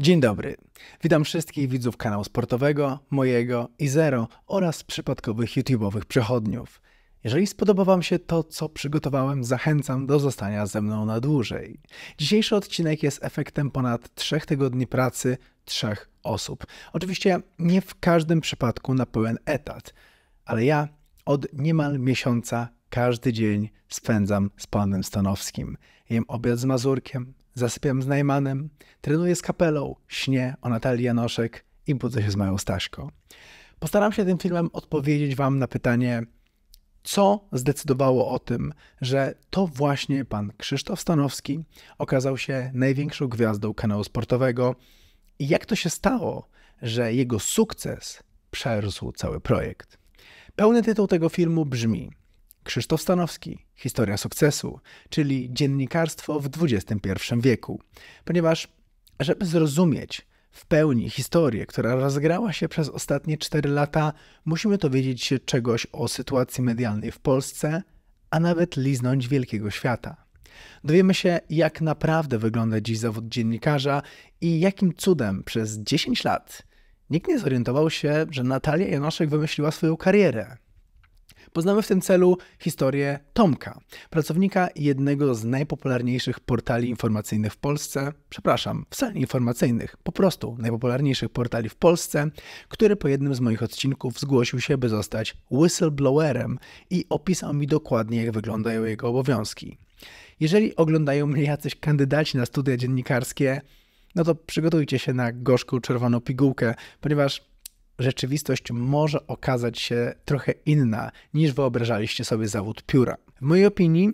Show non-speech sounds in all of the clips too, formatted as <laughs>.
Dzień dobry. Witam wszystkich widzów kanału sportowego, mojego i Zero oraz przypadkowych YouTube'owych przechodniów. Jeżeli spodoba Wam się to, co przygotowałem, zachęcam do zostania ze mną na dłużej. Dzisiejszy odcinek jest efektem ponad 3 tygodni pracy trzech osób. Oczywiście nie w każdym przypadku na pełen etat, ale ja od niemal miesiąca każdy dzień spędzam z panem Stanowskim. Jem obiad z mazurkiem, zasypiam z Najmanem, trenuję z kapelą, śnię o Natalii Janoszek i budzę się z moją Staśką. Postaram się tym filmem odpowiedzieć Wam na pytanie, co zdecydowało o tym, że to właśnie pan Krzysztof Stanowski okazał się największą gwiazdą kanału sportowego i jak to się stało, że jego sukces przerósł cały projekt. Pełny tytuł tego filmu brzmi Krzysztof Stanowski, Historia sukcesu, czyli dziennikarstwo w XXI wieku. Ponieważ, żeby zrozumieć w pełni historię, która rozgrała się przez ostatnie 4 lata, musimy dowiedzieć się czegoś o sytuacji medialnej w Polsce, a nawet liznąć wielkiego świata. Dowiemy się, jak naprawdę wygląda dziś zawód dziennikarza i jakim cudem przez 10 lat nikt nie zorientował się, że Natalia Janoszek wymyśliła swoją karierę. Poznamy w tym celu historię Tomka, pracownika jednego z najpopularniejszych portali informacyjnych w Polsce, przepraszam, w sali informacyjnych, po prostu najpopularniejszych portali w Polsce, który po jednym z moich odcinków zgłosił się, by zostać whistleblowerem i opisał mi dokładnie, jak wyglądają jego obowiązki. Jeżeli oglądają mnie jacyś kandydaci na studia dziennikarskie, no to przygotujcie się na gorzką czerwoną pigułkę, ponieważ rzeczywistość może okazać się trochę inna niż wyobrażaliście sobie zawód pióra. W mojej opinii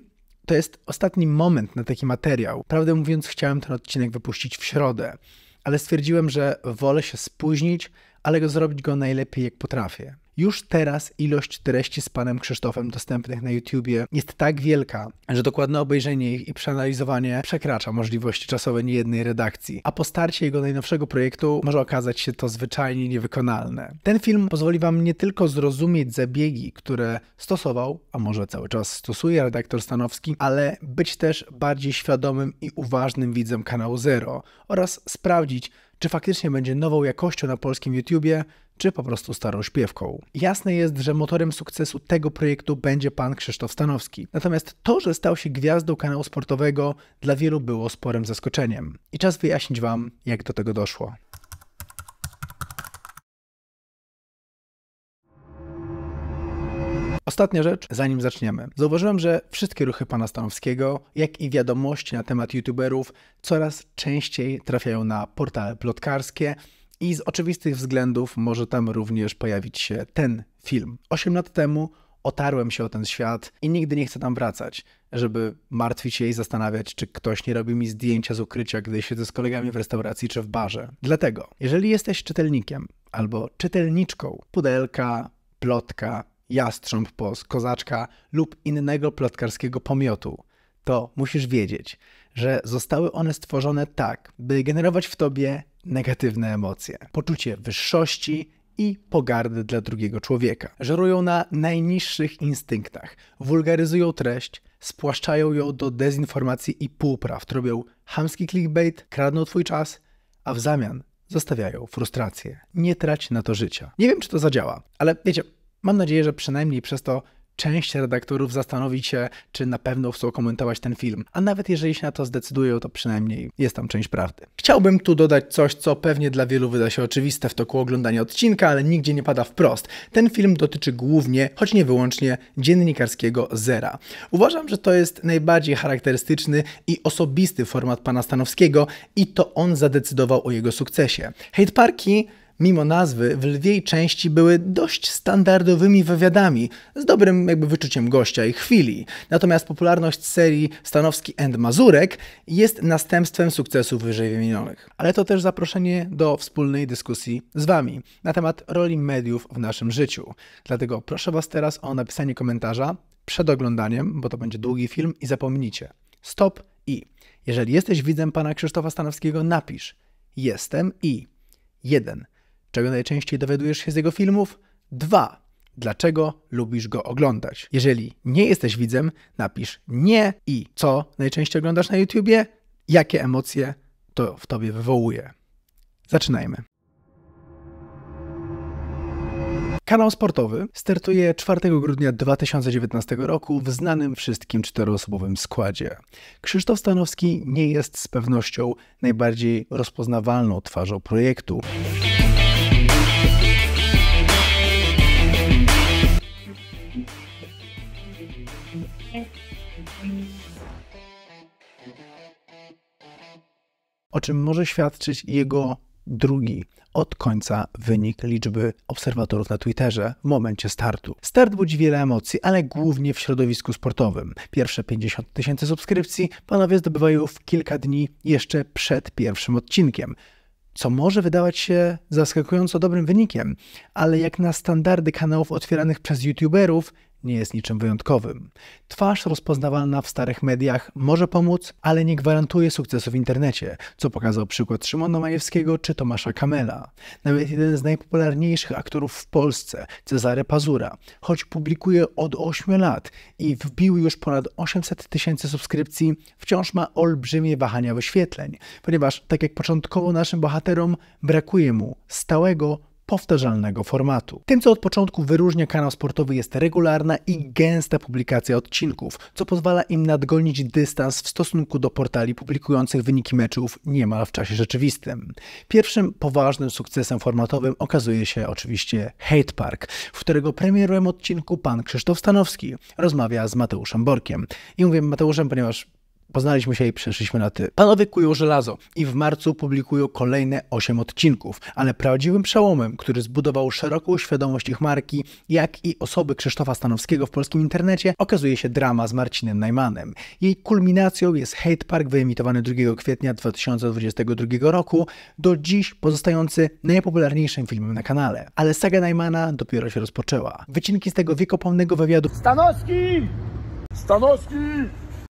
to jest ostatni moment na taki materiał. Prawdę mówiąc, chciałem ten odcinek wypuścić w środę, ale stwierdziłem, że wolę się spóźnić, ale go zrobić go najlepiej jak potrafię. Już teraz ilość treści z panem Krzysztofem dostępnych na YouTubie jest tak wielka, że dokładne obejrzenie ich i przeanalizowanie przekracza możliwości czasowe niejednej redakcji, a po starcie jego najnowszego projektu może okazać się to zwyczajnie niewykonalne. Ten film pozwoli wam nie tylko zrozumieć zabiegi, które stosował, a może cały czas stosuje redaktor Stanowski, ale być też bardziej świadomym i uważnym widzem kanału Zero oraz sprawdzić, czy faktycznie będzie nową jakością na polskim YouTubie, czy po prostu starą śpiewką. Jasne jest, że motorem sukcesu tego projektu będzie pan Krzysztof Stanowski. Natomiast to, że stał się gwiazdą kanału sportowego, dla wielu było sporym zaskoczeniem. I czas wyjaśnić wam, jak do tego doszło. Ostatnia rzecz, zanim zaczniemy. Zauważyłem, że wszystkie ruchy pana Stanowskiego, jak i wiadomości na temat youtuberów coraz częściej trafiają na portale plotkarskie, i z oczywistych względów może tam również pojawić się ten film. Osiem lat temu otarłem się o ten świat i nigdy nie chcę tam wracać, żeby martwić się i zastanawiać, czy ktoś nie robi mi zdjęcia z ukrycia, gdy siedzę z kolegami w restauracji czy w barze. Dlatego, jeżeli jesteś czytelnikiem albo czytelniczką, pudelka, plotka, jastrząb pos, kozaczka lub innego plotkarskiego pomiotu, to musisz wiedzieć, że zostały one stworzone tak, by generować w tobie negatywne emocje, poczucie wyższości i pogardy dla drugiego człowieka. Żerują na najniższych instynktach, wulgaryzują treść, spłaszczają ją do dezinformacji i półpraw, robią hamski clickbait, kradną twój czas, a w zamian zostawiają frustrację. Nie trać na to życia. Nie wiem, czy to zadziała, ale wiecie, mam nadzieję, że przynajmniej przez to część redaktorów zastanowi się, czy na pewno chcą komentować ten film. A nawet jeżeli się na to zdecydują, to przynajmniej jest tam część prawdy. Chciałbym tu dodać coś, co pewnie dla wielu wyda się oczywiste w toku oglądania odcinka, ale nigdzie nie pada wprost. Ten film dotyczy głównie, choć nie wyłącznie, dziennikarskiego zera. Uważam, że to jest najbardziej charakterystyczny i osobisty format pana Stanowskiego i to on zadecydował o jego sukcesie. Hate Parki mimo nazwy, w lwiej części były dość standardowymi wywiadami, z dobrym jakby wyczuciem gościa i chwili. Natomiast popularność serii Stanowski and Mazurek jest następstwem sukcesów wyżej wymienionych. Ale to też zaproszenie do wspólnej dyskusji z Wami na temat roli mediów w naszym życiu. Dlatego proszę Was teraz o napisanie komentarza przed oglądaniem, bo to będzie długi film i zapomnijcie. Stop i. Jeżeli jesteś widzem pana Krzysztofa Stanowskiego, napisz jestem i 1. Czego najczęściej dowiadujesz się z jego filmów? 2. Dlaczego lubisz go oglądać? Jeżeli nie jesteś widzem, napisz nie i co najczęściej oglądasz na YouTubie? Jakie emocje to w tobie wywołuje? Zaczynajmy. Kanał sportowy startuje 4 grudnia 2019 roku w znanym wszystkim czteroosobowym składzie. Krzysztof Stanowski nie jest z pewnością najbardziej rozpoznawalną twarzą projektu. o czym może świadczyć jego drugi od końca wynik liczby obserwatorów na Twitterze w momencie startu. Start budzi wiele emocji, ale głównie w środowisku sportowym. Pierwsze 50 tysięcy subskrypcji panowie zdobywają w kilka dni jeszcze przed pierwszym odcinkiem co może wydawać się zaskakująco dobrym wynikiem, ale jak na standardy kanałów otwieranych przez YouTuberów, nie jest niczym wyjątkowym. Twarz rozpoznawalna w starych mediach może pomóc, ale nie gwarantuje sukcesu w internecie, co pokazał przykład Szymona Majewskiego czy Tomasza Kamela. Nawet jeden z najpopularniejszych aktorów w Polsce, Cezary Pazura, choć publikuje od 8 lat i wbił już ponad 800 tysięcy subskrypcji, wciąż ma olbrzymie wahania wyświetleń, ponieważ tak jak początkowo naszym bohaterom, brakuje mu stałego, powtarzalnego formatu. Tym, co od początku wyróżnia kanał sportowy jest regularna i gęsta publikacja odcinków, co pozwala im nadgonić dystans w stosunku do portali publikujących wyniki meczów niemal w czasie rzeczywistym. Pierwszym poważnym sukcesem formatowym okazuje się oczywiście Hate Park, w którego premierem odcinku pan Krzysztof Stanowski rozmawia z Mateuszem Borkiem. I mówię Mateuszem, ponieważ Poznaliśmy się i przeszliśmy na ty. Panowie kują żelazo i w marcu publikują kolejne 8 odcinków, ale prawdziwym przełomem, który zbudował szeroką świadomość ich marki, jak i osoby Krzysztofa Stanowskiego w polskim internecie, okazuje się drama z Marcinem Najmanem. Jej kulminacją jest Hate Park wyemitowany 2 kwietnia 2022 roku, do dziś pozostający najpopularniejszym filmem na kanale. Ale saga Najmana dopiero się rozpoczęła. Wycinki z tego wiekopomnego wywiadu Stanowski! Stanowski!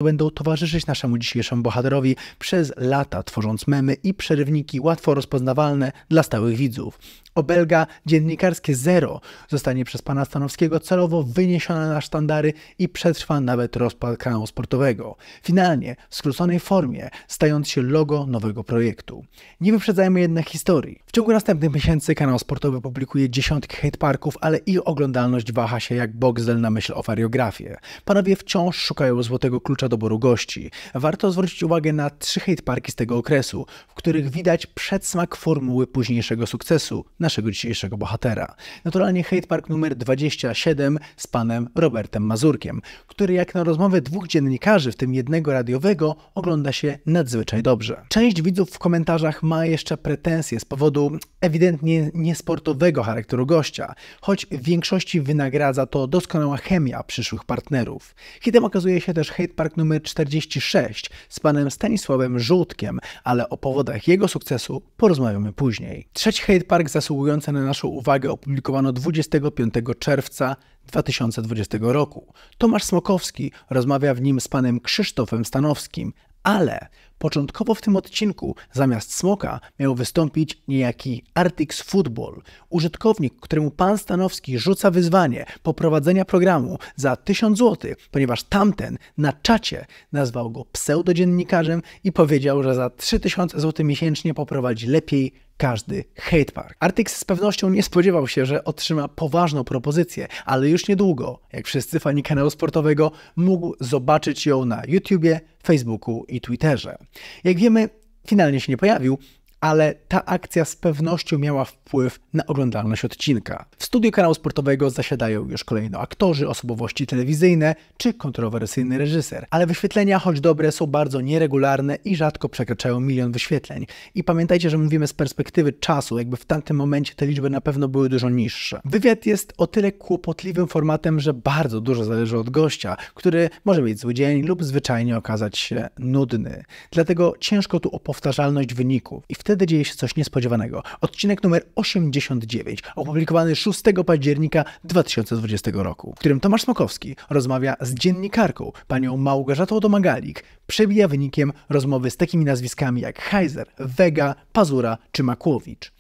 będą towarzyszyć naszemu dzisiejszemu bohaterowi przez lata, tworząc memy i przerywniki łatwo rozpoznawalne dla stałych widzów. Obelga dziennikarskie Zero zostanie przez pana Stanowskiego celowo wyniesiona na sztandary i przetrwa nawet rozpad kanału sportowego. Finalnie, w skróconej formie, stając się logo nowego projektu. Nie wyprzedzajmy jednak historii. W ciągu następnych miesięcy kanał sportowy publikuje dziesiątki hate parków, ale ich oglądalność waha się jak boksel na myśl o fariografię. Panowie wciąż szukają złotego klucza zwłaszcza doboru gości. Warto zwrócić uwagę na trzy hate parki z tego okresu, w których widać przedsmak formuły późniejszego sukcesu naszego dzisiejszego bohatera. Naturalnie hate park numer 27 z panem Robertem Mazurkiem, który jak na rozmowę dwóch dziennikarzy, w tym jednego radiowego, ogląda się nadzwyczaj dobrze. Część widzów w komentarzach ma jeszcze pretensje z powodu ewidentnie niesportowego charakteru gościa, choć w większości wynagradza to doskonała chemia przyszłych partnerów. Hitem okazuje się też Hate Park numer 46 z panem Stanisławem Żółtkiem, ale o powodach jego sukcesu porozmawiamy później. Trzeci Hate Park zasługujący na naszą uwagę opublikowano 25 czerwca 2020 roku. Tomasz Smokowski rozmawia w nim z panem Krzysztofem Stanowskim, ale Początkowo w tym odcinku zamiast smoka miał wystąpić niejaki Artix Football, użytkownik, któremu pan Stanowski rzuca wyzwanie poprowadzenia programu za 1000 zł, ponieważ tamten na czacie nazwał go pseudodziennikarzem i powiedział, że za 3000 zł miesięcznie poprowadzi lepiej każdy hate park. Artix z pewnością nie spodziewał się, że otrzyma poważną propozycję, ale już niedługo, jak wszyscy fani kanału sportowego, mógł zobaczyć ją na YouTubie, Facebooku i Twitterze. Jak wiemy, finalnie się nie pojawił, ale ta akcja z pewnością miała wpływ na oglądalność odcinka. W studiu kanału sportowego zasiadają już kolejno aktorzy, osobowości telewizyjne czy kontrowersyjny reżyser, ale wyświetlenia, choć dobre, są bardzo nieregularne i rzadko przekraczają milion wyświetleń. I pamiętajcie, że mówimy z perspektywy czasu, jakby w tamtym momencie te liczby na pewno były dużo niższe. Wywiad jest o tyle kłopotliwym formatem, że bardzo dużo zależy od gościa, który może mieć zły dzień lub zwyczajnie okazać się nudny. Dlatego ciężko tu o powtarzalność wyników. I wtedy wtedy dzieje się coś niespodziewanego. Odcinek numer 89, opublikowany 6 października 2020 roku, w którym Tomasz Smokowski rozmawia z dziennikarką, panią Małgorzatą Domagalik, przebija wynikiem rozmowy z takimi nazwiskami jak Heiser, Vega, Pazura czy Makłowicz.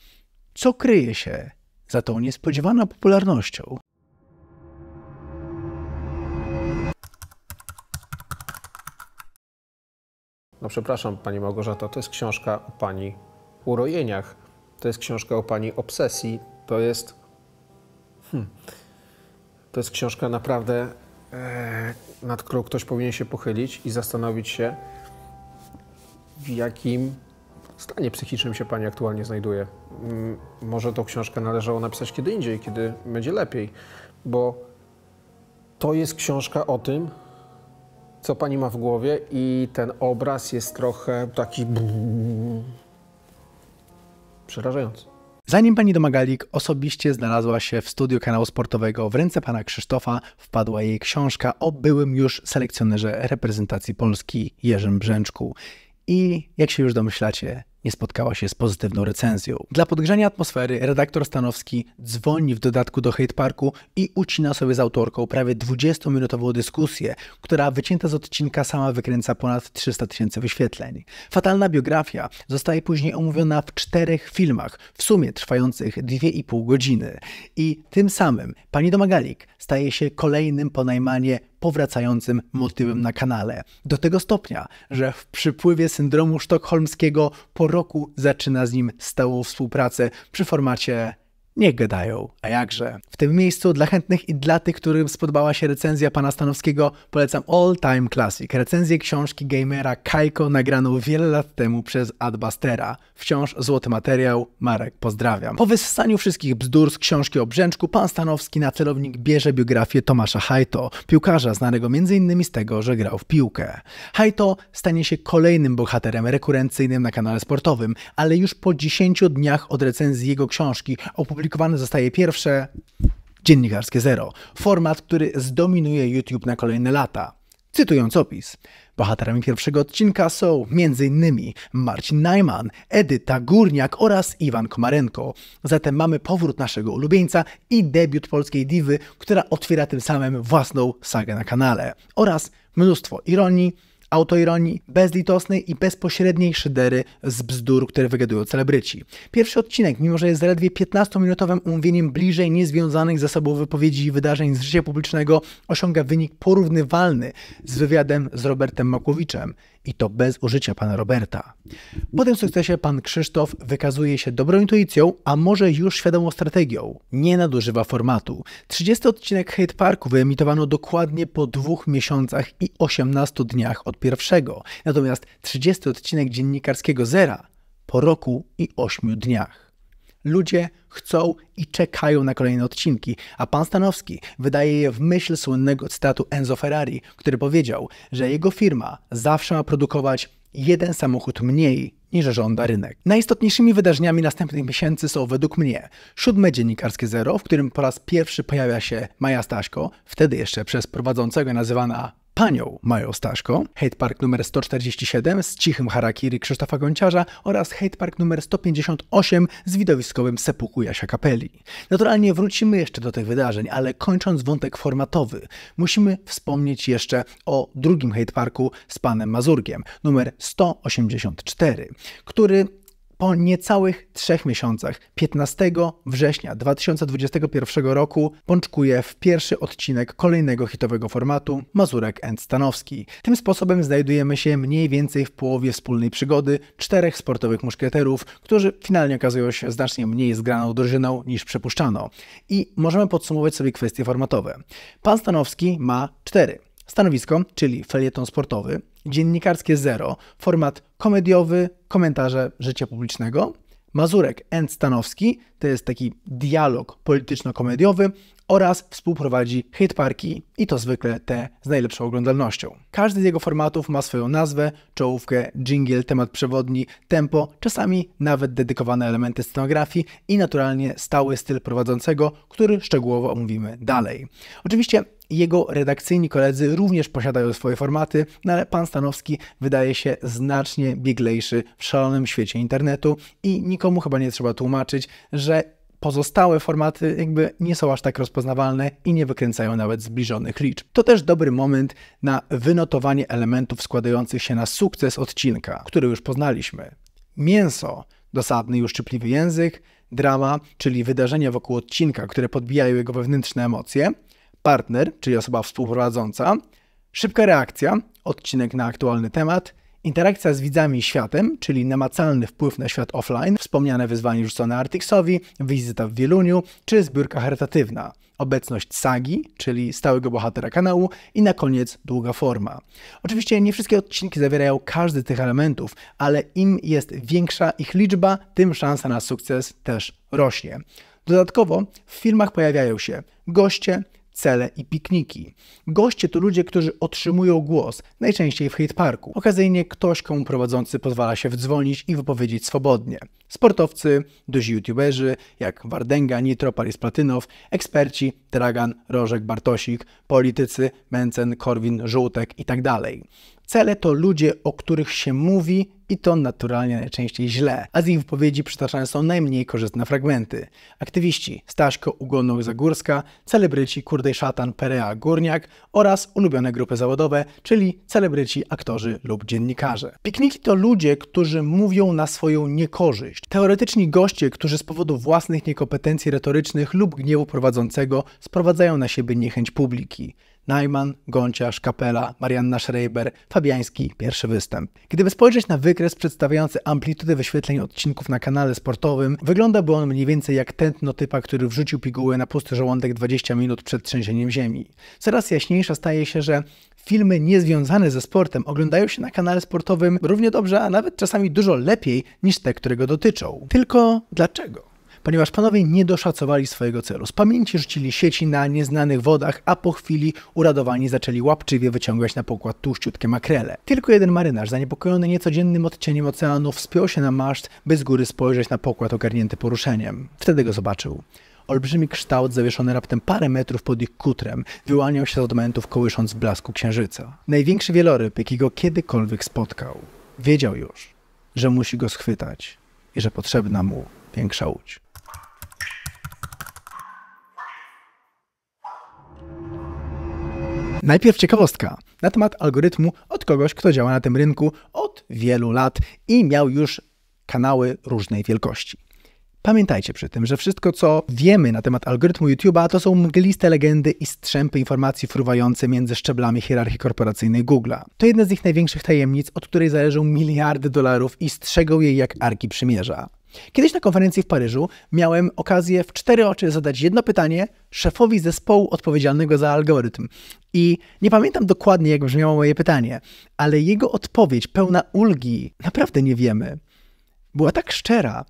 Co kryje się za tą niespodziewaną popularnością? No przepraszam, pani Małgorzata, to jest książka pani urojeniach. To jest książka o pani obsesji. To jest. Hmm, to jest książka naprawdę, e, nad którą ktoś powinien się pochylić i zastanowić się, w jakim stanie psychicznym się pani aktualnie znajduje. Mm, może tą książkę należało napisać kiedy indziej, kiedy będzie lepiej, bo to jest książka o tym, co pani ma w głowie i ten obraz jest trochę taki przerażający. Zanim pani Domagalik osobiście znalazła się w studiu kanału sportowego w ręce pana Krzysztofa, wpadła jej książka o byłym już selekcjonerze reprezentacji Polski Jerzym Brzęczku. I jak się już domyślacie, nie spotkała się z pozytywną recenzją. Dla podgrzania atmosfery redaktor Stanowski dzwoni w dodatku do Hate Parku i ucina sobie z autorką prawie 20-minutową dyskusję, która wycięta z odcinka sama wykręca ponad 300 tysięcy wyświetleń. Fatalna biografia zostaje później omówiona w czterech filmach, w sumie trwających 2,5 godziny. I tym samym pani Domagalik staje się kolejnym po najmanie powracającym motywem na kanale. Do tego stopnia, że w przypływie syndromu sztokholmskiego po roku zaczyna z nim stałą współpracę przy formacie nie gadają, a jakże. W tym miejscu dla chętnych i dla tych, którym spodobała się recenzja pana Stanowskiego, polecam All Time Classic, recenzję książki gamera Kaiko nagraną wiele lat temu przez Adbastera. Wciąż złoty materiał, Marek pozdrawiam. Po wyssaniu wszystkich bzdur z książki o Brzęczku, pan Stanowski na celownik bierze biografię Tomasza Hajto, piłkarza znanego m.in. z tego, że grał w piłkę. Hajto stanie się kolejnym bohaterem rekurencyjnym na kanale sportowym, ale już po 10 dniach od recenzji jego książki opublikowanej opublikowane zostaje pierwsze Dziennikarskie Zero, format, który zdominuje YouTube na kolejne lata. Cytując opis, bohaterami pierwszego odcinka są m.in. Marcin Najman, Edyta Górniak oraz Iwan Komarenko. Zatem mamy powrót naszego ulubieńca i debiut polskiej diwy, która otwiera tym samym własną sagę na kanale. Oraz mnóstwo ironii, autoironii, bezlitosnej i bezpośredniej szydery z bzdur, które wygadują celebryci. Pierwszy odcinek, mimo że jest zaledwie 15-minutowym omówieniem bliżej niezwiązanych ze sobą wypowiedzi i wydarzeń z życia publicznego, osiąga wynik porównywalny z wywiadem z Robertem Makłowiczem i to bez użycia pana Roberta. Po tym sukcesie pan Krzysztof wykazuje się dobrą intuicją, a może już świadomą strategią. Nie nadużywa formatu. 30 odcinek Hate Parku wyemitowano dokładnie po dwóch miesiącach i 18 dniach od pierwszego, natomiast 30 odcinek dziennikarskiego Zera po roku i 8 dniach. Ludzie chcą i czekają na kolejne odcinki, a pan Stanowski wydaje je w myśl słynnego cytatu Enzo Ferrari, który powiedział, że jego firma zawsze ma produkować jeden samochód mniej niż żąda rynek. Najistotniejszymi wydarzeniami następnych miesięcy są według mnie siódme dziennikarskie zero, w którym po raz pierwszy pojawia się Maja Staśko, wtedy jeszcze przez prowadzącego nazywana panią Mają Staszko, Hate Park numer 147 z cichym harakiri Krzysztofa Gonciarza oraz Hate Park numer 158 z widowiskowym sepuku Jasia Kapeli. Naturalnie wrócimy jeszcze do tych wydarzeń, ale kończąc wątek formatowy, musimy wspomnieć jeszcze o drugim Hate Parku z panem Mazurkiem, numer 184, który po niecałych trzech miesiącach, 15 września 2021 roku, pączkuje w pierwszy odcinek kolejnego hitowego formatu Mazurek and Stanowski. Tym sposobem znajdujemy się mniej więcej w połowie wspólnej przygody czterech sportowych muszkieterów, którzy finalnie okazują się znacznie mniej zgraną drużyną niż przypuszczano. I możemy podsumować sobie kwestie formatowe. Pan Stanowski ma cztery. Stanowisko, czyli felieton sportowy, dziennikarskie zero, format komediowy, komentarze życia publicznego. Mazurek and Stanowski to jest taki dialog polityczno-komediowy oraz współprowadzi hitparki i to zwykle te z najlepszą oglądalnością. Każdy z jego formatów ma swoją nazwę, czołówkę, jingle, temat przewodni, tempo, czasami nawet dedykowane elementy scenografii i naturalnie stały styl prowadzącego, który szczegółowo omówimy dalej. Oczywiście jego redakcyjni koledzy również posiadają swoje formaty, no ale pan Stanowski wydaje się znacznie bieglejszy w szalonym świecie internetu i nikomu chyba nie trzeba tłumaczyć, że pozostałe formaty jakby nie są aż tak rozpoznawalne i nie wykręcają nawet zbliżonych liczb. To też dobry moment na wynotowanie elementów składających się na sukces odcinka, który już poznaliśmy. Mięso, dosadny i uszczypliwy język, drama, czyli wydarzenia wokół odcinka, które podbijają jego wewnętrzne emocje – partner, czyli osoba współprowadząca, szybka reakcja, odcinek na aktualny temat, interakcja z widzami i światem, czyli namacalny wpływ na świat offline, wspomniane wyzwanie rzucone Artixowi, wizyta w Wieluniu, czy zbiórka charytatywna, obecność sagi, czyli stałego bohatera kanału i na koniec długa forma. Oczywiście nie wszystkie odcinki zawierają każdy z tych elementów, ale im jest większa ich liczba, tym szansa na sukces też rośnie. Dodatkowo w filmach pojawiają się goście, cele i pikniki. Goście to ludzie, którzy otrzymują głos, najczęściej w hate parku. Okazyjnie ktoś, komu prowadzący pozwala się wdzwonić i wypowiedzieć swobodnie. Sportowcy, duzi youtuberzy, jak Wardęga, Nitro, Paris Platynow, eksperci, Dragan, Rożek, Bartosik, politycy, Mencen, Korwin, Żółtek itd. Tak cele to ludzie, o których się mówi i to naturalnie najczęściej źle, a z ich wypowiedzi przytaczane są najmniej korzystne fragmenty. Aktywiści Staszko Ugonów Zagórska, celebryci Kurdej Szatan Perea Górniak oraz ulubione grupy zawodowe, czyli celebryci, aktorzy lub dziennikarze. Pikniki to ludzie, którzy mówią na swoją niekorzyść. Teoretyczni goście, którzy z powodu własnych niekompetencji retorycznych lub gniewu prowadzącego sprowadzają na siebie niechęć publiki. Najman, Gonciarz, Kapela, Marianna Schreiber, Fabiański, pierwszy występ. Gdyby spojrzeć na wykres przedstawiający amplitudę wyświetleń odcinków na kanale sportowym, wyglądałby on mniej więcej jak tętno typa, który wrzucił pigułę na pusty żołądek 20 minut przed trzęsieniem ziemi. Coraz jaśniejsza staje się, że filmy niezwiązane ze sportem oglądają się na kanale sportowym równie dobrze, a nawet czasami dużo lepiej niż te, które go dotyczą. Tylko dlaczego? ponieważ panowie nie doszacowali swojego celu. Z pamięci rzucili sieci na nieznanych wodach, a po chwili uradowani zaczęli łapczywie wyciągać na pokład tłuściutkie makrele. Tylko jeden marynarz, zaniepokojony niecodziennym odcieniem oceanu, wspiął się na maszt, by z góry spojrzeć na pokład ogarnięty poruszeniem. Wtedy go zobaczył. Olbrzymi kształt zawieszony raptem parę metrów pod ich kutrem wyłaniał się z odmentów kołysząc w blasku księżyca. Największy wieloryb, jaki go kiedykolwiek spotkał. Wiedział już, że musi go schwytać i że potrzebna mu większa łódź. Najpierw ciekawostka na temat algorytmu od kogoś, kto działa na tym rynku od wielu lat i miał już kanały różnej wielkości. Pamiętajcie przy tym, że wszystko co wiemy na temat algorytmu YouTube'a to są mgliste legendy i strzępy informacji fruwające między szczeblami hierarchii korporacyjnej Google'a. To jedna z ich największych tajemnic, od której zależą miliardy dolarów i strzegą jej jak arki przymierza. Kiedyś na konferencji w Paryżu miałem okazję w cztery oczy zadać jedno pytanie szefowi zespołu odpowiedzialnego za algorytm. I nie pamiętam dokładnie, jak brzmiało moje pytanie, ale jego odpowiedź pełna ulgi, naprawdę nie wiemy, była tak szczera.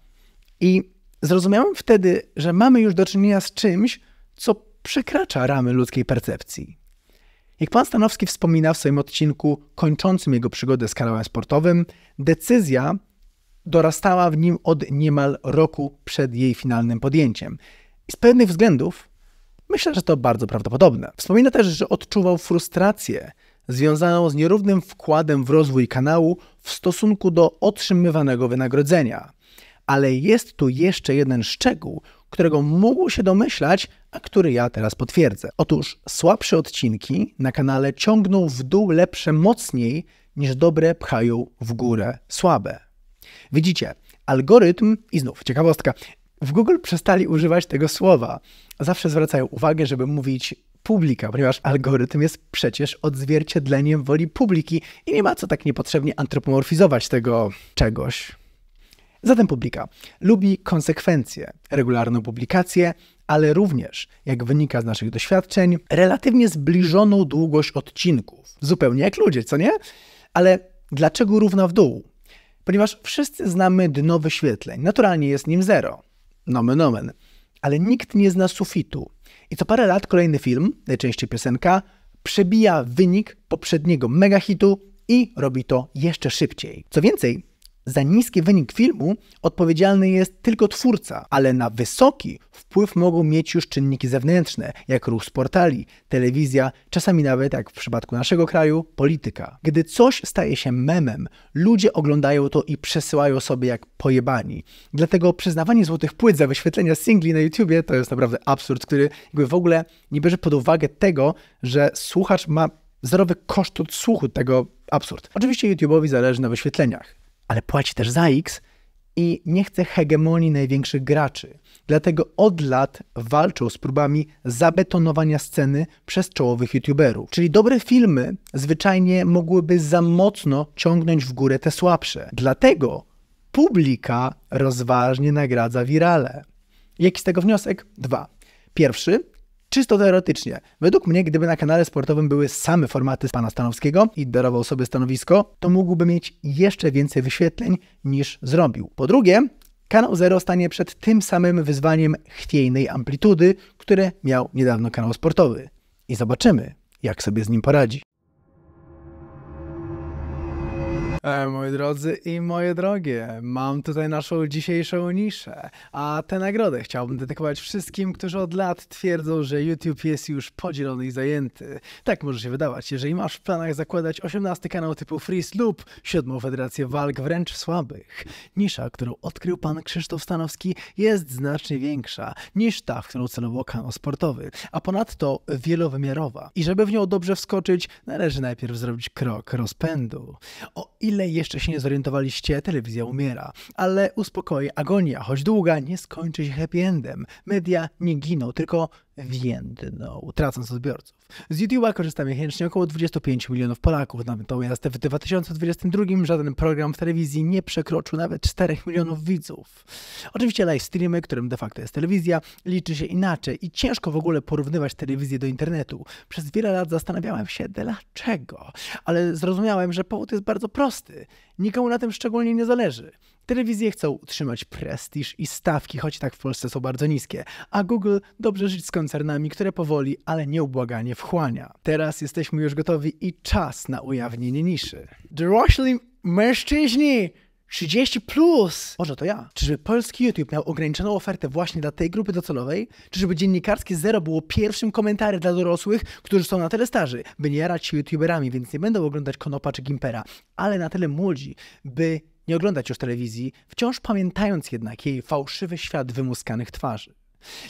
I zrozumiałem wtedy, że mamy już do czynienia z czymś, co przekracza ramy ludzkiej percepcji. Jak pan Stanowski wspomina w swoim odcinku kończącym jego przygodę z kanałem sportowym, decyzja dorastała w nim od niemal roku przed jej finalnym podjęciem. I z pewnych względów myślę, że to bardzo prawdopodobne. Wspomina też, że odczuwał frustrację związaną z nierównym wkładem w rozwój kanału w stosunku do otrzymywanego wynagrodzenia. Ale jest tu jeszcze jeden szczegół, którego mógł się domyślać, a który ja teraz potwierdzę. Otóż słabsze odcinki na kanale ciągną w dół lepsze mocniej niż dobre pchają w górę słabe. Widzicie, algorytm i znów ciekawostka. W Google przestali używać tego słowa. Zawsze zwracają uwagę, żeby mówić publika, ponieważ algorytm jest przecież odzwierciedleniem woli publiki i nie ma co tak niepotrzebnie antropomorfizować tego czegoś. Zatem publika lubi konsekwencje, regularną publikację, ale również, jak wynika z naszych doświadczeń, relatywnie zbliżoną długość odcinków. Zupełnie jak ludzie, co nie? Ale dlaczego równa w dół? ponieważ wszyscy znamy dno wyświetleń. Naturalnie jest nim zero. Nomen omen. Ale nikt nie zna sufitu. I co parę lat kolejny film, najczęściej piosenka, przebija wynik poprzedniego megahitu i robi to jeszcze szybciej. Co więcej, za niski wynik filmu odpowiedzialny jest tylko twórca, ale na wysoki wpływ mogą mieć już czynniki zewnętrzne, jak ruch z portali, telewizja, czasami nawet, jak w przypadku naszego kraju, polityka. Gdy coś staje się memem, ludzie oglądają to i przesyłają sobie jak pojebani. Dlatego przyznawanie złotych płyt za wyświetlenia singli na YouTubie to jest naprawdę absurd, który jakby w ogóle nie bierze pod uwagę tego, że słuchacz ma zerowy koszt odsłuchu tego absurd. Oczywiście YouTube'owi zależy na wyświetleniach ale płaci też za X i nie chce hegemonii największych graczy. Dlatego od lat walczą z próbami zabetonowania sceny przez czołowych youtuberów. Czyli dobre filmy zwyczajnie mogłyby za mocno ciągnąć w górę te słabsze. Dlatego publika rozważnie nagradza wirale. Jaki z tego wniosek? Dwa. Pierwszy, Czysto teoretycznie, według mnie, gdyby na kanale sportowym były same formaty pana Stanowskiego i darował sobie stanowisko, to mógłby mieć jeszcze więcej wyświetleń niż zrobił. Po drugie, Kanał Zero stanie przed tym samym wyzwaniem chwiejnej amplitudy, które miał niedawno kanał sportowy. I zobaczymy, jak sobie z nim poradzi. E, moi drodzy i moje drogie, mam tutaj naszą dzisiejszą niszę, a tę nagrodę chciałbym dedykować wszystkim, którzy od lat twierdzą, że YouTube jest już podzielony i zajęty. Tak może się wydawać, jeżeli masz w planach zakładać 18 kanał typu Freeze lub 7 Federację Walk wręcz słabych. Nisza, którą odkrył pan Krzysztof Stanowski jest znacznie większa niż ta, w którą celował kanał sportowy, a ponadto wielowymiarowa. I żeby w nią dobrze wskoczyć, należy najpierw zrobić krok rozpędu. O ile ile jeszcze się nie zorientowaliście, telewizja umiera. Ale uspokoi agonia, choć długa, nie skończy się happy endem. Media nie giną, tylko w jedną, tracąc odbiorców. Z YouTube'a korzystam miesięcznie około 25 milionów Polaków, natomiast w 2022 żaden program w telewizji nie przekroczył nawet 4 milionów widzów. Oczywiście live streamy, którym de facto jest telewizja, liczy się inaczej i ciężko w ogóle porównywać telewizję do internetu. Przez wiele lat zastanawiałem się dlaczego, ale zrozumiałem, że powód jest bardzo prosty. Nikomu na tym szczególnie nie zależy. Telewizje chcą utrzymać prestiż i stawki, choć tak w Polsce są bardzo niskie, a Google dobrze żyć z koncernami, które powoli, ale nieubłaganie wchłania. Teraz jesteśmy już gotowi i czas na ujawnienie niszy. Dorośli mężczyźni! 30 plus! Może to ja. Czyżby polski YouTube miał ograniczoną ofertę właśnie dla tej grupy docelowej? Czyżby dziennikarskie zero było pierwszym komentarzem dla dorosłych, którzy są na tyle starzy, by nie jarać się YouTuberami, więc nie będą oglądać Konopa czy Gimpera, ale na tyle młodzi, by nie oglądać już telewizji, wciąż pamiętając jednak jej fałszywy świat wymuskanych twarzy.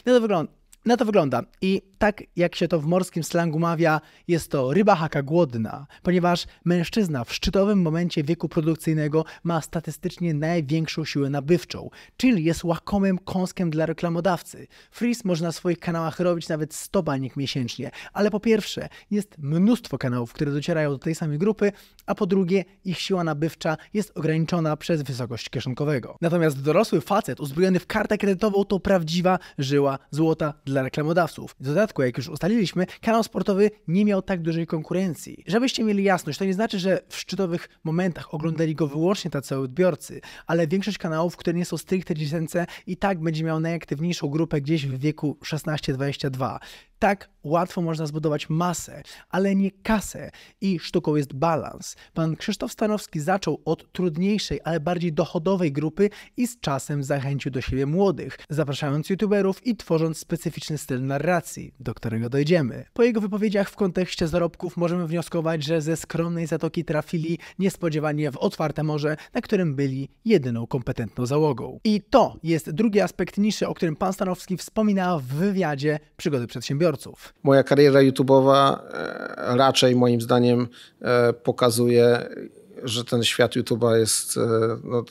No to wygląda, na to wygląda. I tak jak się to w morskim slangu mawia, jest to ryba haka głodna, ponieważ mężczyzna w szczytowym momencie wieku produkcyjnego ma statystycznie największą siłę nabywczą, czyli jest łakomym kąskiem dla reklamodawcy. Freeze można na swoich kanałach robić nawet 100 baniek miesięcznie, ale po pierwsze, jest mnóstwo kanałów, które docierają do tej samej grupy, a po drugie, ich siła nabywcza jest ograniczona przez wysokość kieszonkowego. Natomiast dorosły facet uzbrojony w kartę kredytową to prawdziwa żyła złota dla dla reklamodawców. W dodatku, jak już ustaliliśmy, kanał sportowy nie miał tak dużej konkurencji. Żebyście mieli jasność, to nie znaczy, że w szczytowych momentach oglądali go wyłącznie tacy odbiorcy, ale większość kanałów, które nie są stricte dziecięce i tak będzie miał najaktywniejszą grupę gdzieś w wieku 16-22. Tak łatwo można zbudować masę, ale nie kasę i sztuką jest balans. Pan Krzysztof Stanowski zaczął od trudniejszej, ale bardziej dochodowej grupy i z czasem zachęcił do siebie młodych, zapraszając youtuberów i tworząc specyficzny styl narracji, do którego dojdziemy. Po jego wypowiedziach w kontekście zarobków możemy wnioskować, że ze skromnej zatoki trafili niespodziewanie w otwarte morze, na którym byli jedyną kompetentną załogą. I to jest drugi aspekt niszy, o którym pan Stanowski wspominał w wywiadzie Przygody Przedsiębiorcy odbiorców. Moja kariera YouTube'owa e, raczej moim zdaniem e, pokazuje, że ten świat YouTube'a jest e, no,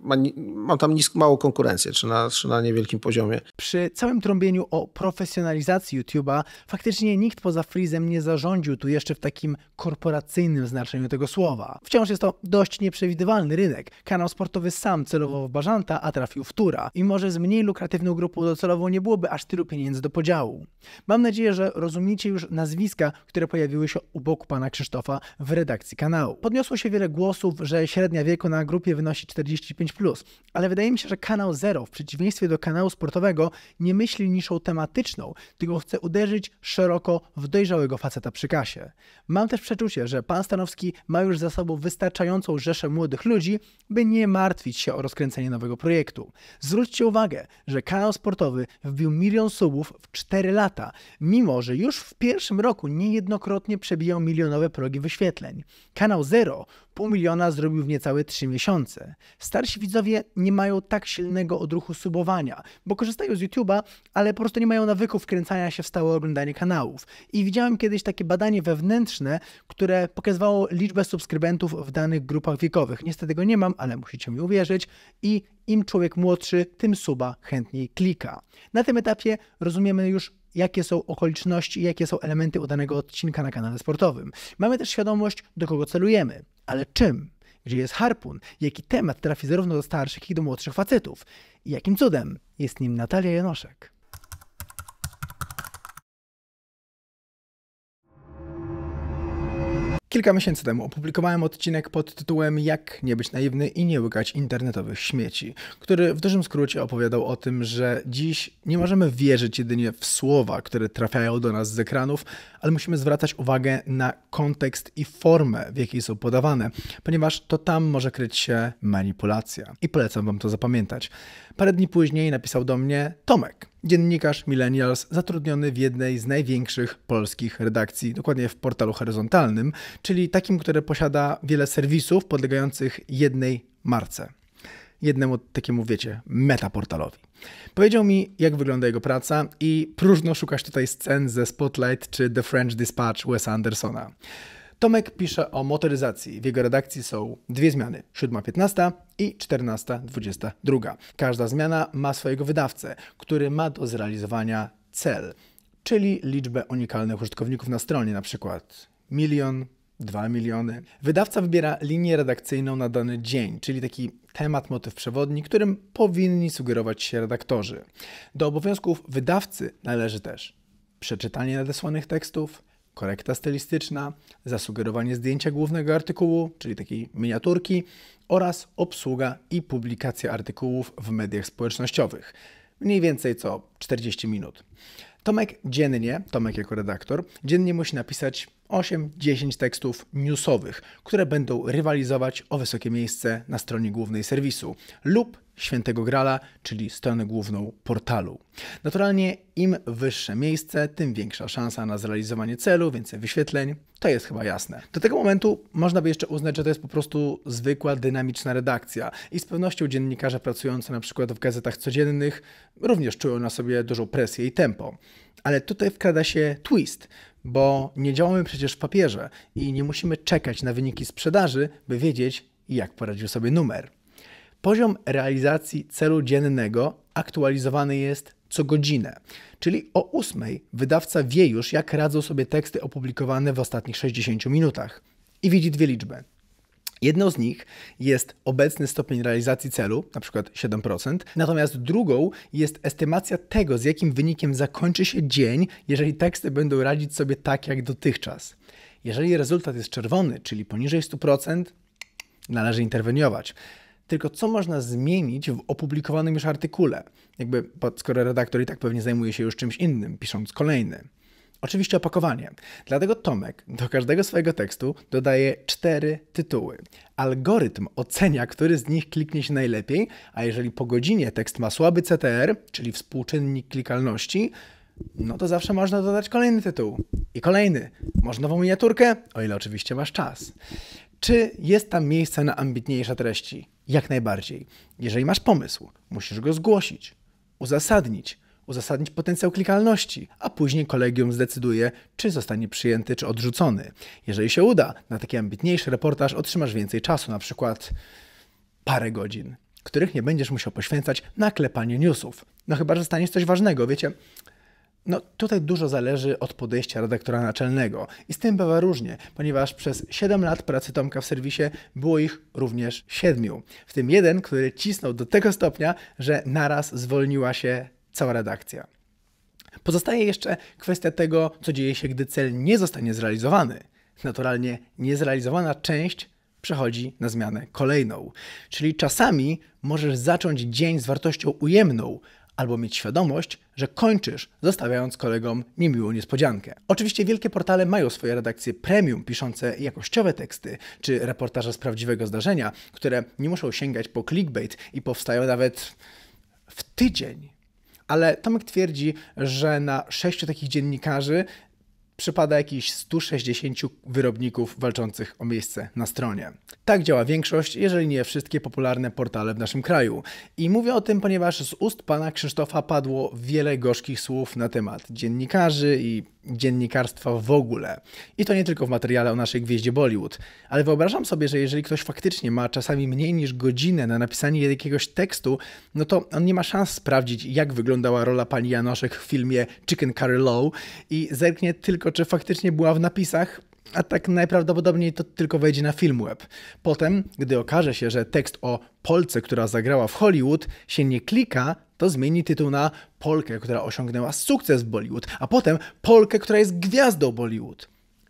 ma, ma tam nisk, małą konkurencję, czy na, czy na niewielkim poziomie. Przy całym trąbieniu o profesjonalizacji YouTube'a, faktycznie nikt poza Freezem nie zarządził tu jeszcze w takim korporacyjnym znaczeniu tego słowa. Wciąż jest to dość nieprzewidywalny rynek. Kanał sportowy sam celował w Bażanta, a trafił w Tura. I może z mniej lukratywną grupą docelową nie byłoby aż tylu pieniędzy do podziału. Mam nadzieję, że rozumiecie już nazwiska, które pojawiły się u boku pana Krzysztofa w redakcji kanału. Podniosło się wiele głosów, że średnia wieku na grupie wynosi 45 plus. Ale wydaje mi się, że kanał Zero, w przeciwieństwie do kanału sportowego, nie myśli niszą tematyczną, tylko chce uderzyć szeroko w dojrzałego faceta przy kasie. Mam też przeczucie, że pan Stanowski ma już za sobą wystarczającą rzeszę młodych ludzi, by nie martwić się o rozkręcenie nowego projektu. Zwróćcie uwagę, że kanał sportowy wbił milion subów w 4 lata, mimo że już w pierwszym roku niejednokrotnie przebijał milionowe progi wyświetleń. Kanał Zero Pół miliona zrobił w niecałe 3 miesiące. Starsi widzowie nie mają tak silnego odruchu subowania, bo korzystają z YouTube'a, ale po prostu nie mają nawyków wkręcania się w stałe oglądanie kanałów. I widziałem kiedyś takie badanie wewnętrzne, które pokazywało liczbę subskrybentów w danych grupach wiekowych. Niestety go nie mam, ale musicie mi uwierzyć. I im człowiek młodszy, tym suba chętniej klika. Na tym etapie rozumiemy już jakie są okoliczności, jakie są elementy udanego odcinka na kanale sportowym. Mamy też świadomość, do kogo celujemy, ale czym, gdzie jest harpun, jaki temat trafi zarówno do starszych, jak i do młodszych facetów i jakim cudem jest nim Natalia Janoszek. Kilka miesięcy temu opublikowałem odcinek pod tytułem Jak nie być naiwny i nie łykać internetowych śmieci, który w dużym skrócie opowiadał o tym, że dziś nie możemy wierzyć jedynie w słowa, które trafiają do nas z ekranów, ale musimy zwracać uwagę na kontekst i formę, w jakiej są podawane, ponieważ to tam może kryć się manipulacja. I polecam wam to zapamiętać. Parę dni później napisał do mnie Tomek dziennikarz Millennials zatrudniony w jednej z największych polskich redakcji, dokładnie w portalu horyzontalnym, czyli takim, które posiada wiele serwisów podlegających jednej marce. Jednemu takiemu, wiecie, metaportalowi. Powiedział mi, jak wygląda jego praca i próżno szukać tutaj scen ze Spotlight czy The French Dispatch Wes Andersona. Tomek pisze o motoryzacji. W jego redakcji są dwie zmiany: 7.15 i 14.22. Każda zmiana ma swojego wydawcę, który ma do zrealizowania cel, czyli liczbę unikalnych użytkowników na stronie, na przykład milion, 2 miliony. Wydawca wybiera linię redakcyjną na dany dzień, czyli taki temat, motyw przewodni, którym powinni sugerować się redaktorzy. Do obowiązków wydawcy należy też przeczytanie nadesłanych tekstów, korekta stylistyczna, zasugerowanie zdjęcia głównego artykułu, czyli takiej miniaturki, oraz obsługa i publikacja artykułów w mediach społecznościowych. Mniej więcej co 40 minut. Tomek dziennie, Tomek jako redaktor, dziennie musi napisać 8-10 tekstów newsowych, które będą rywalizować o wysokie miejsce na stronie głównej serwisu lub świętego grala, czyli stronę główną portalu. Naturalnie im wyższe miejsce, tym większa szansa na zrealizowanie celu, więcej wyświetleń, to jest chyba jasne. Do tego momentu można by jeszcze uznać, że to jest po prostu zwykła, dynamiczna redakcja i z pewnością dziennikarze pracujący na przykład w gazetach codziennych również czują na sobie dużą presję i tempo. Ale tutaj wkrada się twist, bo nie działamy przecież w papierze i nie musimy czekać na wyniki sprzedaży, by wiedzieć, jak poradził sobie numer. Poziom realizacji celu dziennego aktualizowany jest co godzinę, czyli o 8 wydawca wie już, jak radzą sobie teksty opublikowane w ostatnich 60 minutach i widzi dwie liczby Jedną z nich jest obecny stopień realizacji celu, na przykład 7%, natomiast drugą jest estymacja tego, z jakim wynikiem zakończy się dzień, jeżeli teksty będą radzić sobie tak jak dotychczas. Jeżeli rezultat jest czerwony, czyli poniżej 100%, należy interweniować. Tylko co można zmienić w opublikowanym już artykule? Jakby, skoro redaktor i tak pewnie zajmuje się już czymś innym, pisząc kolejny. Oczywiście opakowanie. Dlatego Tomek do każdego swojego tekstu dodaje cztery tytuły. Algorytm ocenia, który z nich kliknie się najlepiej, a jeżeli po godzinie tekst ma słaby CTR, czyli współczynnik klikalności, no to zawsze można dodać kolejny tytuł i kolejny. Można nową miniaturkę, o ile oczywiście masz czas. Czy jest tam miejsce na ambitniejsze treści? Jak najbardziej. Jeżeli masz pomysł, musisz go zgłosić, uzasadnić, uzasadnić potencjał klikalności, a później kolegium zdecyduje, czy zostanie przyjęty, czy odrzucony. Jeżeli się uda, na taki ambitniejszy reportaż otrzymasz więcej czasu, na przykład parę godzin, których nie będziesz musiał poświęcać na klepanie newsów. No chyba, że staniesz coś ważnego, wiecie. No tutaj dużo zależy od podejścia redaktora naczelnego i z tym bywa różnie, ponieważ przez 7 lat pracy Tomka w serwisie było ich również 7, w tym jeden, który cisnął do tego stopnia, że naraz zwolniła się cała redakcja. Pozostaje jeszcze kwestia tego, co dzieje się, gdy cel nie zostanie zrealizowany. Naturalnie niezrealizowana część przechodzi na zmianę kolejną. Czyli czasami możesz zacząć dzień z wartością ujemną, albo mieć świadomość, że kończysz, zostawiając kolegom niemiłą niespodziankę. Oczywiście wielkie portale mają swoje redakcje premium, piszące jakościowe teksty czy reportaże z prawdziwego zdarzenia, które nie muszą sięgać po clickbait i powstają nawet w tydzień ale Tomek twierdzi, że na sześciu takich dziennikarzy przypada jakieś 160 wyrobników walczących o miejsce na stronie. Tak działa większość, jeżeli nie wszystkie popularne portale w naszym kraju. I mówię o tym, ponieważ z ust pana Krzysztofa padło wiele gorzkich słów na temat dziennikarzy i dziennikarstwa w ogóle. I to nie tylko w materiale o naszej gwieździe Bollywood. Ale wyobrażam sobie, że jeżeli ktoś faktycznie ma czasami mniej niż godzinę na napisanie jakiegoś tekstu, no to on nie ma szans sprawdzić, jak wyglądała rola pani Janoszek w filmie Chicken Curry Low i zerknie tylko tylko czy faktycznie była w napisach, a tak najprawdopodobniej to tylko wejdzie na film web. Potem, gdy okaże się, że tekst o Polce, która zagrała w Hollywood, się nie klika, to zmieni tytuł na Polkę, która osiągnęła sukces w Bollywood, a potem Polkę, która jest gwiazdą Bollywood.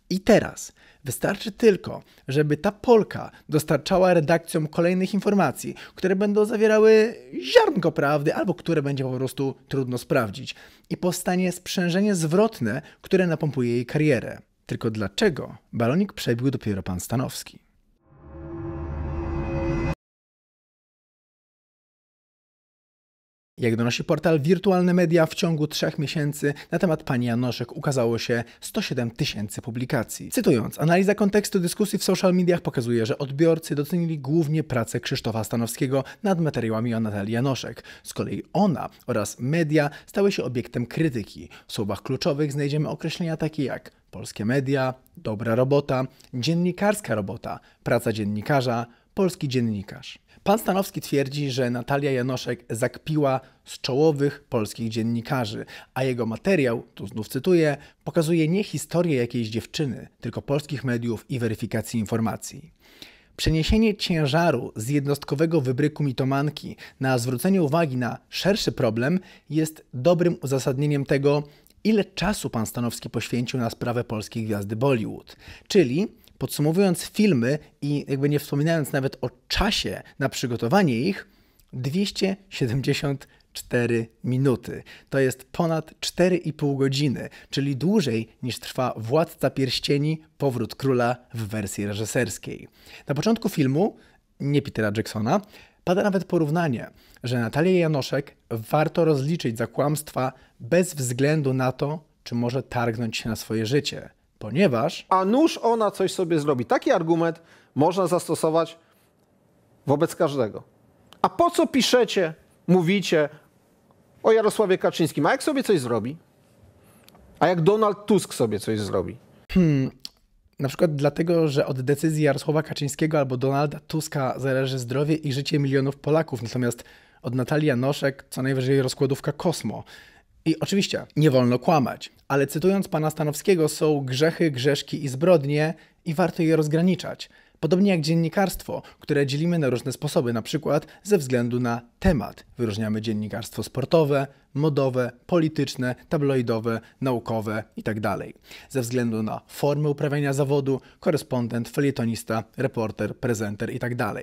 I teraz, Wystarczy tylko, żeby ta Polka dostarczała redakcjom kolejnych informacji, które będą zawierały ziarnko prawdy albo które będzie po prostu trudno sprawdzić i powstanie sprzężenie zwrotne, które napompuje jej karierę. Tylko dlaczego balonik przebił dopiero pan Stanowski? Jak donosi portal Wirtualne Media, w ciągu trzech miesięcy na temat pani Janoszek ukazało się 107 tysięcy publikacji. Cytując, analiza kontekstu dyskusji w social mediach pokazuje, że odbiorcy docenili głównie pracę Krzysztofa Stanowskiego nad materiałami o Natalii Janoszek. Z kolei ona oraz media stały się obiektem krytyki. W słowach kluczowych znajdziemy określenia takie jak polskie media, dobra robota, dziennikarska robota, praca dziennikarza, polski dziennikarz. Pan Stanowski twierdzi, że Natalia Janoszek zakpiła z czołowych polskich dziennikarzy, a jego materiał, tu znów cytuję, pokazuje nie historię jakiejś dziewczyny, tylko polskich mediów i weryfikacji informacji. Przeniesienie ciężaru z jednostkowego wybryku mitomanki na zwrócenie uwagi na szerszy problem jest dobrym uzasadnieniem tego, ile czasu pan Stanowski poświęcił na sprawę polskiej gwiazdy Bollywood. Czyli Podsumowując filmy i jakby nie wspominając nawet o czasie na przygotowanie ich, 274 minuty. To jest ponad 4,5 godziny, czyli dłużej niż trwa Władca Pierścieni Powrót Króla w wersji reżyserskiej. Na początku filmu, nie Petera Jacksona, pada nawet porównanie, że Natalię Janoszek warto rozliczyć za kłamstwa bez względu na to, czy może targnąć się na swoje życie ponieważ. A nuż ona coś sobie zrobi. Taki argument można zastosować wobec każdego. A po co piszecie, mówicie o Jarosławie Kaczyńskim? A jak sobie coś zrobi? A jak Donald Tusk sobie coś zrobi? Hmm. Na przykład dlatego, że od decyzji Jarosława Kaczyńskiego albo Donalda Tuska zależy zdrowie i życie milionów Polaków, natomiast od Natalii Noszek co najwyżej rozkładówka Kosmo. I oczywiście nie wolno kłamać, ale cytując pana Stanowskiego, są grzechy, grzeszki i zbrodnie i warto je rozgraniczać. Podobnie jak dziennikarstwo, które dzielimy na różne sposoby, na przykład ze względu na temat. Wyróżniamy dziennikarstwo sportowe, modowe, polityczne, tabloidowe, naukowe itd. Tak ze względu na formę uprawiania zawodu, korespondent, felietonista, reporter, prezenter itd. Tak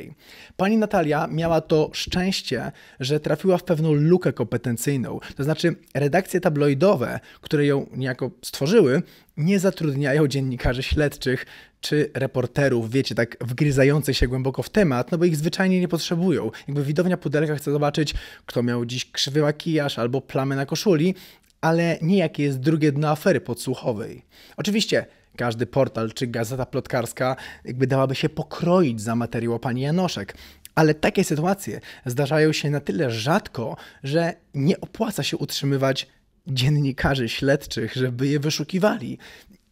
Pani Natalia miała to szczęście, że trafiła w pewną lukę kompetencyjną, to znaczy redakcje tabloidowe, które ją niejako stworzyły, nie zatrudniają dziennikarzy śledczych czy reporterów, wiecie, tak wgryzający się głęboko w temat, no bo ich zwyczajnie nie potrzebują. Jakby widownia pudelka chce zobaczyć, kto miał dziś krzywy makijaż albo plamy na koszuli, ale nie jakie jest drugie dno afery podsłuchowej. Oczywiście każdy portal czy gazeta plotkarska jakby dałaby się pokroić za materiał o pani Janoszek, ale takie sytuacje zdarzają się na tyle rzadko, że nie opłaca się utrzymywać dziennikarzy śledczych, żeby je wyszukiwali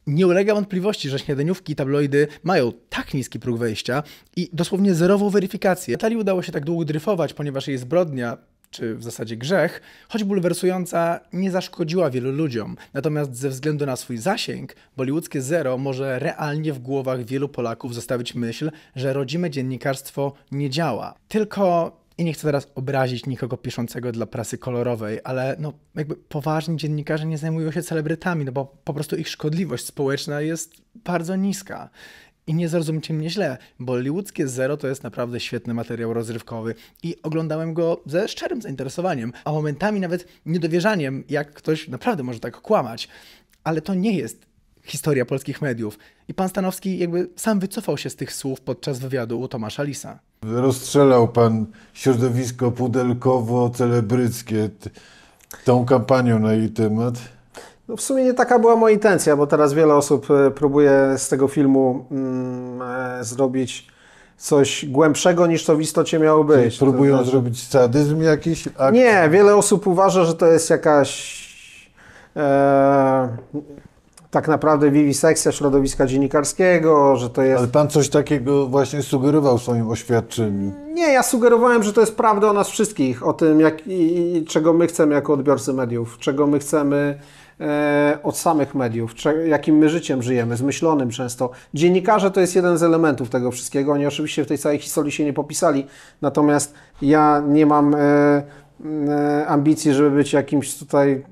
nie ulega wątpliwości, że śniadaniówki i tabloidy mają tak niski próg wejścia i dosłownie zerową weryfikację. Natalii udało się tak długo dryfować, ponieważ jej zbrodnia czy w zasadzie grzech, choć bulwersująca, nie zaszkodziła wielu ludziom. Natomiast ze względu na swój zasięg, bollywoodzkie zero może realnie w głowach wielu Polaków zostawić myśl, że rodzime dziennikarstwo nie działa. Tylko i nie chcę teraz obrazić nikogo piszącego dla prasy kolorowej, ale no jakby poważni dziennikarze nie zajmują się celebrytami, no bo po prostu ich szkodliwość społeczna jest bardzo niska. I nie zrozumcie mnie źle, Bollywoodzkie Zero to jest naprawdę świetny materiał rozrywkowy i oglądałem go ze szczerym zainteresowaniem, a momentami nawet niedowierzaniem, jak ktoś naprawdę może tak kłamać. Ale to nie jest historia polskich mediów. I pan Stanowski jakby sam wycofał się z tych słów podczas wywiadu u Tomasza Lisa. Rozstrzelał pan środowisko pudelkowo-celebryckie tą kampanią na jej temat. No w sumie nie taka była moja intencja, bo teraz wiele osób e, próbuje z tego filmu mm, e, zrobić coś głębszego niż to w istocie miało być. Czyli próbują znaczy- zrobić sadyzm jakiś? Nie, wiele osób uważa, że to jest jakaś e, tak naprawdę wiwisekcja środowiska dziennikarskiego, że to jest... Ale Pan coś takiego właśnie sugerował w swoim oświadczeniu. Nie, ja sugerowałem, że to jest prawda o nas wszystkich, o tym, jak, i, i czego my chcemy jako odbiorcy mediów, czego my chcemy e, od samych mediów, jakim my życiem żyjemy, zmyślonym często. Dziennikarze to jest jeden z elementów tego wszystkiego. Oni oczywiście w tej całej historii się nie popisali, natomiast ja nie mam... E, e ambicji, żeby być jakimś tutaj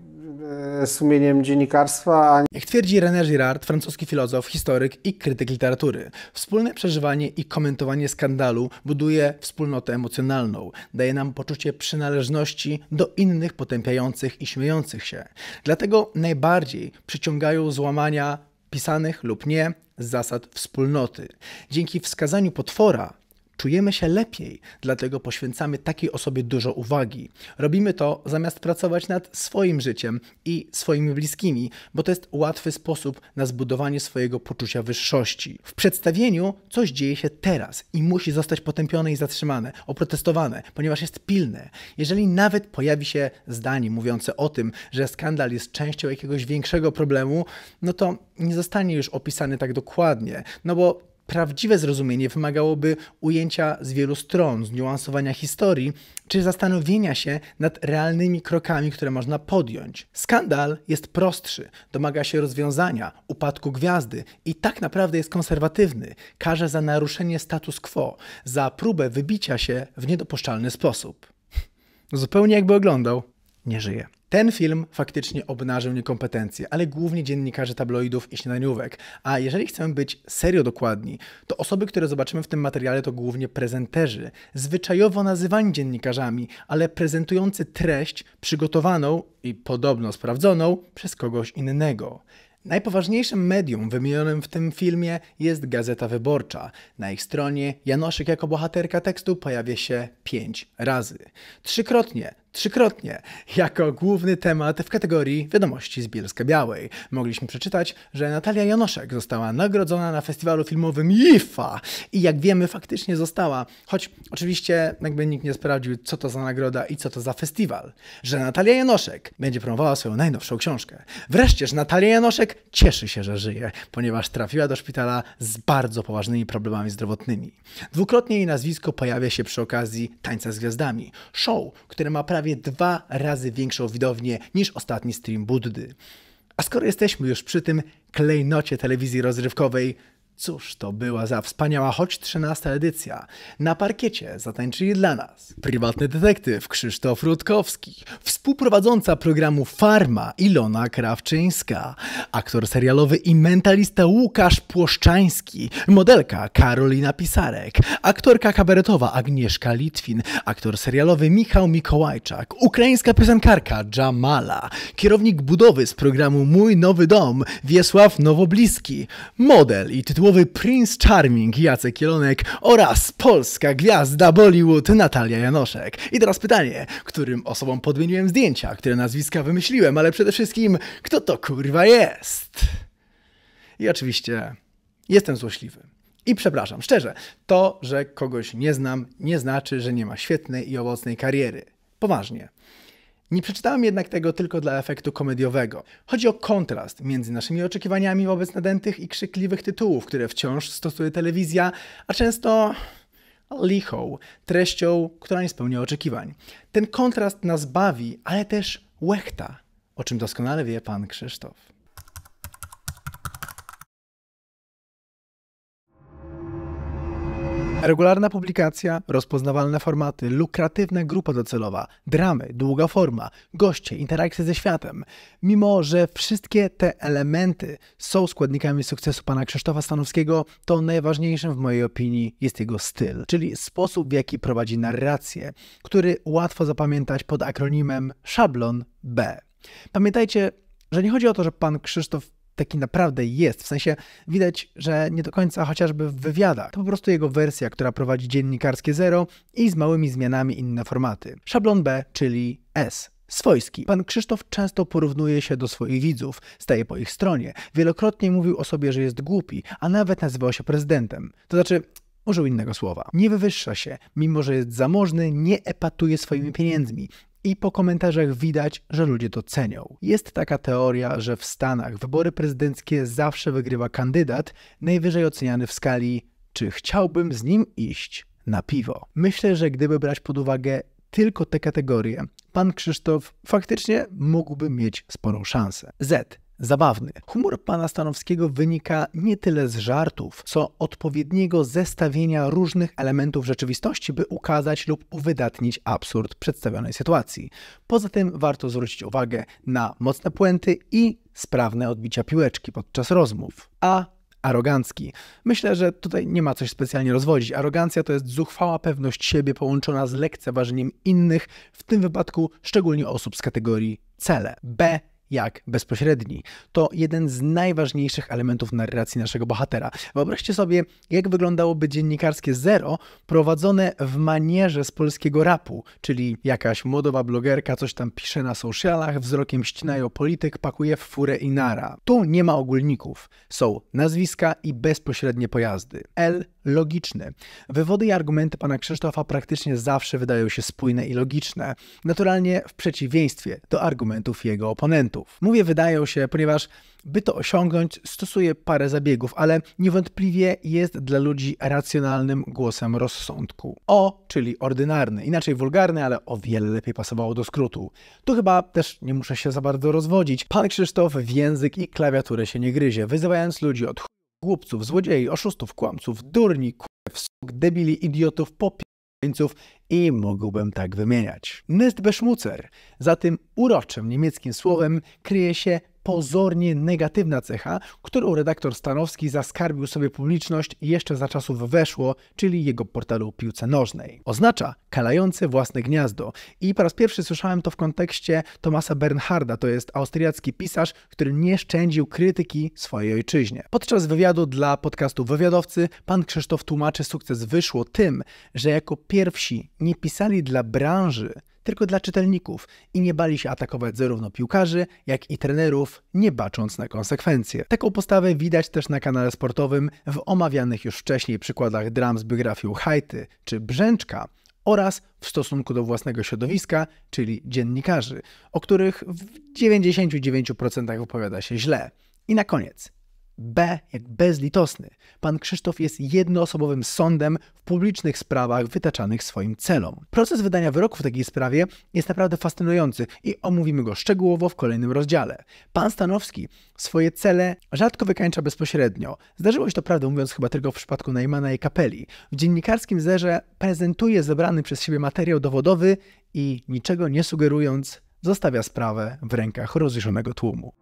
E, sumieniem dziennikarstwa. Jak twierdzi René Girard, francuski filozof, historyk i krytyk literatury, wspólne przeżywanie i komentowanie skandalu buduje wspólnotę emocjonalną, daje nam poczucie przynależności do innych potępiających i śmiejących się. Dlatego najbardziej przyciągają złamania pisanych lub nie zasad wspólnoty. Dzięki wskazaniu potwora czujemy się lepiej, dlatego poświęcamy takiej osobie dużo uwagi. Robimy to zamiast pracować nad swoim życiem i swoimi bliskimi, bo to jest łatwy sposób na zbudowanie swojego poczucia wyższości. W przedstawieniu coś dzieje się teraz i musi zostać potępione i zatrzymane, oprotestowane, ponieważ jest pilne. Jeżeli nawet pojawi się zdanie mówiące o tym, że skandal jest częścią jakiegoś większego problemu, no to nie zostanie już opisany tak dokładnie, no bo Prawdziwe zrozumienie wymagałoby ujęcia z wielu stron, zniuansowania historii czy zastanowienia się nad realnymi krokami, które można podjąć. Skandal jest prostszy, domaga się rozwiązania, upadku gwiazdy i tak naprawdę jest konserwatywny. każe za naruszenie status quo, za próbę wybicia się w niedopuszczalny sposób. <laughs> Zupełnie jakby oglądał, nie żyje. Ten film faktycznie obnażył niekompetencje, ale głównie dziennikarzy tabloidów i śniadaniówek. A jeżeli chcemy być serio dokładni, to osoby, które zobaczymy w tym materiale, to głównie prezenterzy, zwyczajowo nazywani dziennikarzami, ale prezentujący treść przygotowaną i podobno sprawdzoną przez kogoś innego. Najpoważniejszym medium wymienionym w tym filmie jest Gazeta Wyborcza. Na ich stronie Janoszyk jako bohaterka tekstu pojawia się pięć razy. Trzykrotnie trzykrotnie jako główny temat w kategorii Wiadomości z Bielska Białej. Mogliśmy przeczytać, że Natalia Janoszek została nagrodzona na festiwalu filmowym IFA i jak wiemy faktycznie została, choć oczywiście jakby nikt nie sprawdził co to za nagroda i co to za festiwal. Że Natalia Janoszek będzie promowała swoją najnowszą książkę. Wreszcie, że Natalia Janoszek cieszy się, że żyje, ponieważ trafiła do szpitala z bardzo poważnymi problemami zdrowotnymi. Dwukrotnie jej nazwisko pojawia się przy okazji Tańca z Gwiazdami, show, które ma prawie prawie dwa razy większą widownię niż ostatni stream Buddy. A skoro jesteśmy już przy tym klejnocie telewizji rozrywkowej, Cóż to była za wspaniała, choć trzynasta edycja. Na parkiecie zatańczyli dla nas prywatny detektyw Krzysztof Rutkowski, współprowadząca programu Farma Ilona Krawczyńska, aktor serialowy i mentalista Łukasz Płoszczański, modelka Karolina Pisarek, aktorka kabaretowa Agnieszka Litwin, aktor serialowy Michał Mikołajczak, ukraińska piosenkarka Jamala, kierownik budowy z programu Mój Nowy Dom Wiesław Nowobliski, model i tytułowy nowy Prince Charming Jacek Kielonek oraz polska gwiazda Bollywood Natalia Janoszek. I teraz pytanie, którym osobom podmieniłem zdjęcia, które nazwiska wymyśliłem, ale przede wszystkim, kto to kurwa jest? I oczywiście jestem złośliwy. I przepraszam, szczerze, to, że kogoś nie znam, nie znaczy, że nie ma świetnej i owocnej kariery. Poważnie. Nie przeczytałem jednak tego tylko dla efektu komediowego. Chodzi o kontrast między naszymi oczekiwaniami wobec nadętych i krzykliwych tytułów, które wciąż stosuje telewizja, a często lichą, treścią, która nie spełnia oczekiwań. Ten kontrast nas bawi, ale też łechta, o czym doskonale wie pan Krzysztof. Regularna publikacja, rozpoznawalne formaty, lukratywna grupa docelowa, dramy, długa forma, goście, interakcje ze światem. Mimo, że wszystkie te elementy są składnikami sukcesu pana Krzysztofa Stanowskiego, to najważniejszym w mojej opinii jest jego styl, czyli sposób w jaki prowadzi narrację, który łatwo zapamiętać pod akronimem szablon B. Pamiętajcie, że nie chodzi o to, że pan Krzysztof taki naprawdę jest. W sensie widać, że nie do końca chociażby w wywiadach. To po prostu jego wersja, która prowadzi dziennikarskie zero i z małymi zmianami inne formaty. Szablon B, czyli S. Swojski. Pan Krzysztof często porównuje się do swoich widzów, staje po ich stronie. Wielokrotnie mówił o sobie, że jest głupi, a nawet nazywał się prezydentem. To znaczy, użył innego słowa. Nie wywyższa się, mimo że jest zamożny, nie epatuje swoimi pieniędzmi i po komentarzach widać, że ludzie to cenią. Jest taka teoria, że w Stanach wybory prezydenckie zawsze wygrywa kandydat najwyżej oceniany w skali czy chciałbym z nim iść na piwo. Myślę, że gdyby brać pod uwagę tylko te kategorie, pan Krzysztof faktycznie mógłby mieć sporą szansę. Z zabawny. Humor pana Stanowskiego wynika nie tyle z żartów, co odpowiedniego zestawienia różnych elementów rzeczywistości, by ukazać lub uwydatnić absurd przedstawionej sytuacji. Poza tym warto zwrócić uwagę na mocne puenty i sprawne odbicia piłeczki podczas rozmów. A arogancki. Myślę, że tutaj nie ma coś specjalnie rozwodzić. Arogancja to jest zuchwała pewność siebie połączona z lekceważeniem innych, w tym wypadku szczególnie osób z kategorii cele. B jak bezpośredni. To jeden z najważniejszych elementów narracji naszego bohatera. Wyobraźcie sobie, jak wyglądałoby dziennikarskie zero prowadzone w manierze z polskiego rapu, czyli jakaś młodowa blogerka coś tam pisze na socialach, wzrokiem ścinają polityk, pakuje w furę i nara. Tu nie ma ogólników. Są nazwiska i bezpośrednie pojazdy. L, logiczny. Wywody i argumenty pana Krzysztofa praktycznie zawsze wydają się spójne i logiczne, naturalnie w przeciwieństwie do argumentów jego oponentów. Mówię wydają się, ponieważ by to osiągnąć, stosuje parę zabiegów, ale niewątpliwie jest dla ludzi racjonalnym głosem rozsądku. O, czyli ordynarny, inaczej wulgarny, ale o wiele lepiej pasowało do skrótu. Tu chyba też nie muszę się za bardzo rozwodzić. Pan Krzysztof w język i klawiaturę się nie gryzie, wyzywając ludzi od głupców, złodziei, oszustów, kłamców, durni, kurw, debili, idiotów, popierańców i mógłbym tak wymieniać. Nest Beschmutzer. Za tym uroczym niemieckim słowem kryje się pozornie negatywna cecha, którą redaktor Stanowski zaskarbił sobie publiczność jeszcze za czasów Weszło, czyli jego portalu piłce nożnej. Oznacza kalające własne gniazdo i po raz pierwszy słyszałem to w kontekście Tomasa Bernharda, to jest austriacki pisarz, który nie szczędził krytyki swojej ojczyźnie. Podczas wywiadu dla podcastu Wywiadowcy pan Krzysztof tłumaczy sukces Wyszło tym, że jako pierwsi nie pisali dla branży, tylko dla czytelników i nie bali się atakować zarówno piłkarzy, jak i trenerów, nie bacząc na konsekwencje. Taką postawę widać też na kanale sportowym w omawianych już wcześniej przykładach dram z biografią Hajty czy Brzęczka, oraz w stosunku do własnego środowiska, czyli dziennikarzy, o których w 99% opowiada się źle. I na koniec, B jak bezlitosny. Pan Krzysztof jest jednoosobowym sądem w publicznych sprawach wytaczanych swoim celom. Proces wydania wyroku w takiej sprawie jest naprawdę fascynujący i omówimy go szczegółowo w kolejnym rozdziale. Pan Stanowski swoje cele rzadko wykańcza bezpośrednio. Zdarzyło się to prawdę mówiąc chyba tylko w przypadku Najmana i Kapeli. W dziennikarskim zerze prezentuje zebrany przez siebie materiał dowodowy i niczego nie sugerując zostawia sprawę w rękach rozjrzonego tłumu.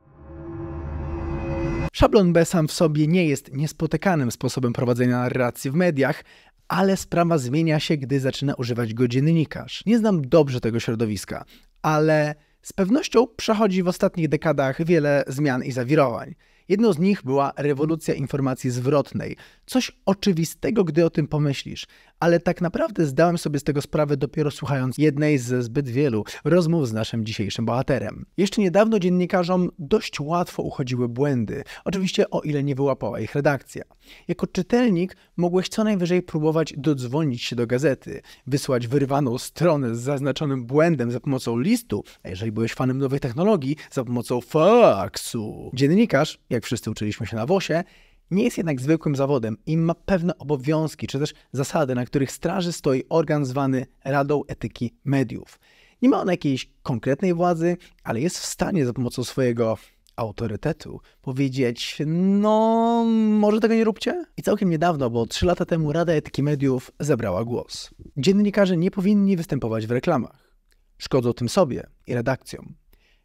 Szablon B sam w sobie nie jest niespotykanym sposobem prowadzenia narracji w mediach, ale sprawa zmienia się, gdy zaczyna używać go dziennikarz. Nie znam dobrze tego środowiska, ale z pewnością przechodzi w ostatnich dekadach wiele zmian i zawirowań. Jedną z nich była rewolucja informacji zwrotnej. Coś oczywistego, gdy o tym pomyślisz, ale tak naprawdę zdałem sobie z tego sprawę dopiero słuchając jednej ze zbyt wielu rozmów z naszym dzisiejszym bohaterem. Jeszcze niedawno dziennikarzom dość łatwo uchodziły błędy, oczywiście o ile nie wyłapała ich redakcja. Jako czytelnik mogłeś co najwyżej próbować dodzwonić się do gazety, wysłać wyrwaną stronę z zaznaczonym błędem za pomocą listu, a jeżeli byłeś fanem nowych technologii, za pomocą faksu. Dziennikarz, jak jak wszyscy uczyliśmy się na WOSie, nie jest jednak zwykłym zawodem i ma pewne obowiązki czy też zasady, na których straży stoi organ zwany Radą Etyki Mediów. Nie ma ona jakiejś konkretnej władzy, ale jest w stanie za pomocą swojego autorytetu powiedzieć: No, może tego nie róbcie? I całkiem niedawno, bo trzy lata temu Rada Etyki Mediów zebrała głos. Dziennikarze nie powinni występować w reklamach. Szkodzą tym sobie i redakcjom.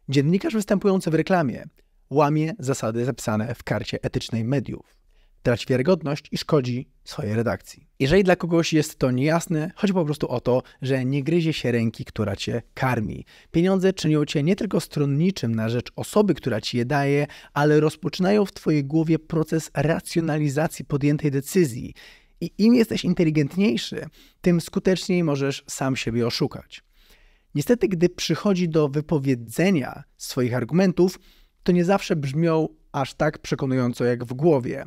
Dziennikarz występujący w reklamie łamie zasady zapisane w karcie etycznej mediów. Traci wiarygodność i szkodzi swojej redakcji. Jeżeli dla kogoś jest to niejasne, chodzi po prostu o to, że nie gryzie się ręki, która cię karmi. Pieniądze czynią cię nie tylko stronniczym na rzecz osoby, która ci je daje, ale rozpoczynają w twojej głowie proces racjonalizacji podjętej decyzji. I im jesteś inteligentniejszy, tym skuteczniej możesz sam siebie oszukać. Niestety, gdy przychodzi do wypowiedzenia swoich argumentów, to nie zawsze brzmią aż tak przekonująco jak w głowie.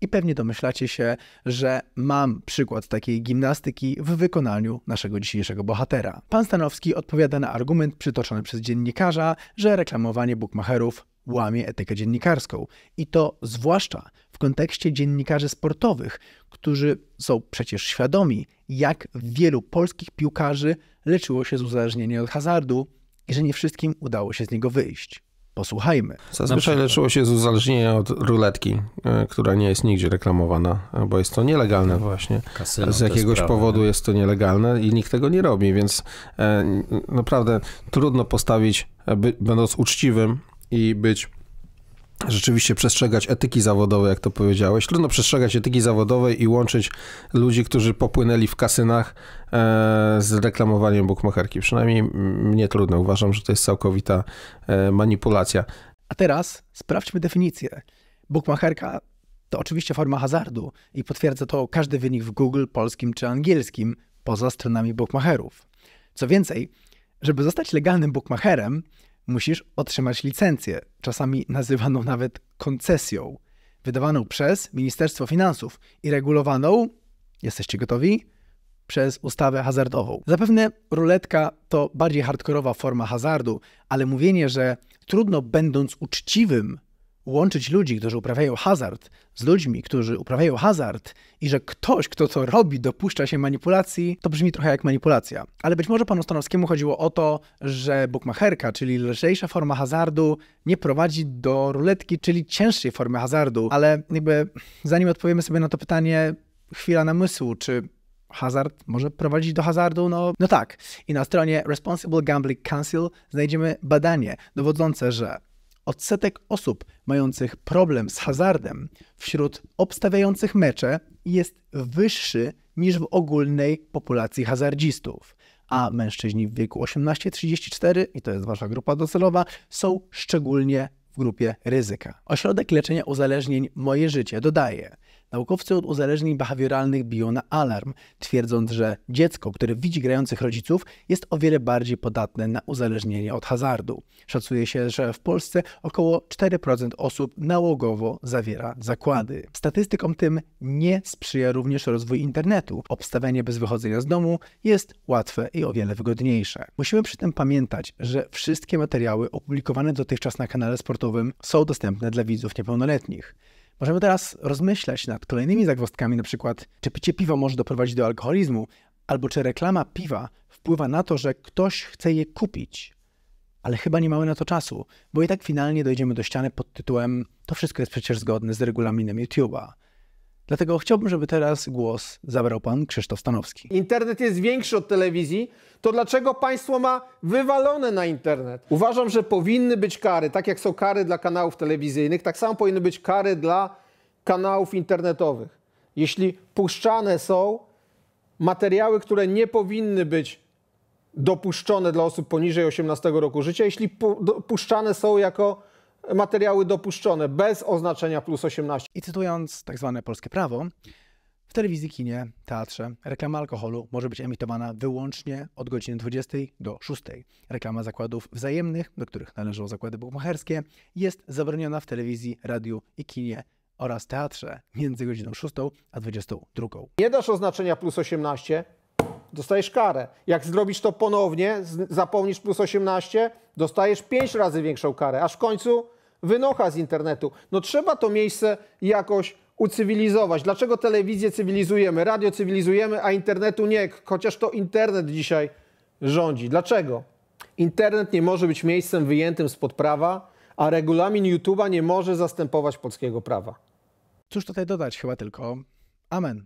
I pewnie domyślacie się, że mam przykład takiej gimnastyki w wykonaniu naszego dzisiejszego bohatera. Pan Stanowski odpowiada na argument przytoczony przez dziennikarza, że reklamowanie bukmacherów łamie etykę dziennikarską. I to zwłaszcza w kontekście dziennikarzy sportowych, którzy są przecież świadomi, jak wielu polskich piłkarzy leczyło się z uzależnieniem od hazardu i że nie wszystkim udało się z niego wyjść. Posłuchajmy. Zazwyczaj leczyło się z uzależnienia od ruletki, e, która nie jest nigdzie reklamowana, e, bo jest to nielegalne no właśnie. Kasyno, z jakiegoś jest powodu jest to nielegalne i nikt tego nie robi, więc e, naprawdę trudno postawić, będąc uczciwym i być rzeczywiście przestrzegać etyki zawodowej, jak to powiedziałeś. Trudno przestrzegać etyki zawodowej i łączyć ludzi, którzy popłynęli w kasynach e, z reklamowaniem bukmacherki. Przynajmniej mnie trudno. Uważam, że to jest całkowita e, manipulacja. A teraz sprawdźmy definicję. Bukmacherka to oczywiście forma hazardu i potwierdza to każdy wynik w Google polskim czy angielskim, poza stronami bookmacherów. Co więcej, żeby zostać legalnym bookmacherem, musisz otrzymać licencję, czasami nazywaną nawet koncesją, wydawaną przez Ministerstwo Finansów i regulowaną, jesteście gotowi? Przez ustawę hazardową. Zapewne ruletka to bardziej hardkorowa forma hazardu, ale mówienie, że trudno będąc uczciwym łączyć ludzi, którzy uprawiają hazard, z ludźmi, którzy uprawiają hazard i że ktoś, kto to robi, dopuszcza się manipulacji, to brzmi trochę jak manipulacja. Ale być może panu Stanowskiemu chodziło o to, że bukmacherka, czyli lżejsza forma hazardu, nie prowadzi do ruletki, czyli cięższej formy hazardu. Ale jakby zanim odpowiemy sobie na to pytanie, chwila namysłu, czy hazard może prowadzić do hazardu? No, no tak. I na stronie Responsible Gambling Council znajdziemy badanie dowodzące, że Odsetek osób mających problem z hazardem wśród obstawiających mecze jest wyższy niż w ogólnej populacji hazardzistów, a mężczyźni w wieku 18-34, i to jest wasza grupa docelowa, są szczególnie w grupie ryzyka. Ośrodek Leczenia Uzależnień Moje Życie dodaje – Naukowcy od uzależnień behawioralnych biją na alarm, twierdząc, że dziecko, które widzi grających rodziców, jest o wiele bardziej podatne na uzależnienie od hazardu. Szacuje się, że w Polsce około 4% osób nałogowo zawiera zakłady. Statystykom tym nie sprzyja również rozwój internetu. Obstawianie bez wychodzenia z domu jest łatwe i o wiele wygodniejsze. Musimy przy tym pamiętać, że wszystkie materiały opublikowane dotychczas na kanale sportowym są dostępne dla widzów niepełnoletnich. Możemy teraz rozmyślać nad kolejnymi zagwozdkami, na przykład czy picie piwa może doprowadzić do alkoholizmu, albo czy reklama piwa wpływa na to, że ktoś chce je kupić. Ale chyba nie mamy na to czasu, bo i tak finalnie dojdziemy do ściany pod tytułem To wszystko jest przecież zgodne z regulaminem YouTube'a. Dlatego chciałbym, żeby teraz głos zabrał pan Krzysztof Stanowski. Internet jest większy od telewizji, to dlaczego państwo ma wywalone na internet? Uważam, że powinny być kary, tak jak są kary dla kanałów telewizyjnych, tak samo powinny być kary dla kanałów internetowych. Jeśli puszczane są materiały, które nie powinny być dopuszczone dla osób poniżej 18 roku życia, jeśli puszczane są jako materiały dopuszczone bez oznaczenia plus 18. I cytując tak zwane polskie prawo, w telewizji, kinie, teatrze reklama alkoholu może być emitowana wyłącznie od godziny 20 do 6. Reklama zakładów wzajemnych, do których należą zakłady buchmacherskie, jest zabroniona w telewizji, radiu i kinie oraz teatrze między godziną 6 a 22. Nie dasz oznaczenia plus 18, dostajesz karę. Jak zrobisz to ponownie, zapomnisz plus 18, dostajesz 5 razy większą karę, aż w końcu wynocha z internetu. No trzeba to miejsce jakoś ucywilizować. Dlaczego telewizję cywilizujemy, radio cywilizujemy, a internetu nie, chociaż to internet dzisiaj rządzi. Dlaczego? Internet nie może być miejscem wyjętym spod prawa, a regulamin YouTube'a nie może zastępować polskiego prawa. Cóż tutaj dodać, chyba tylko amen.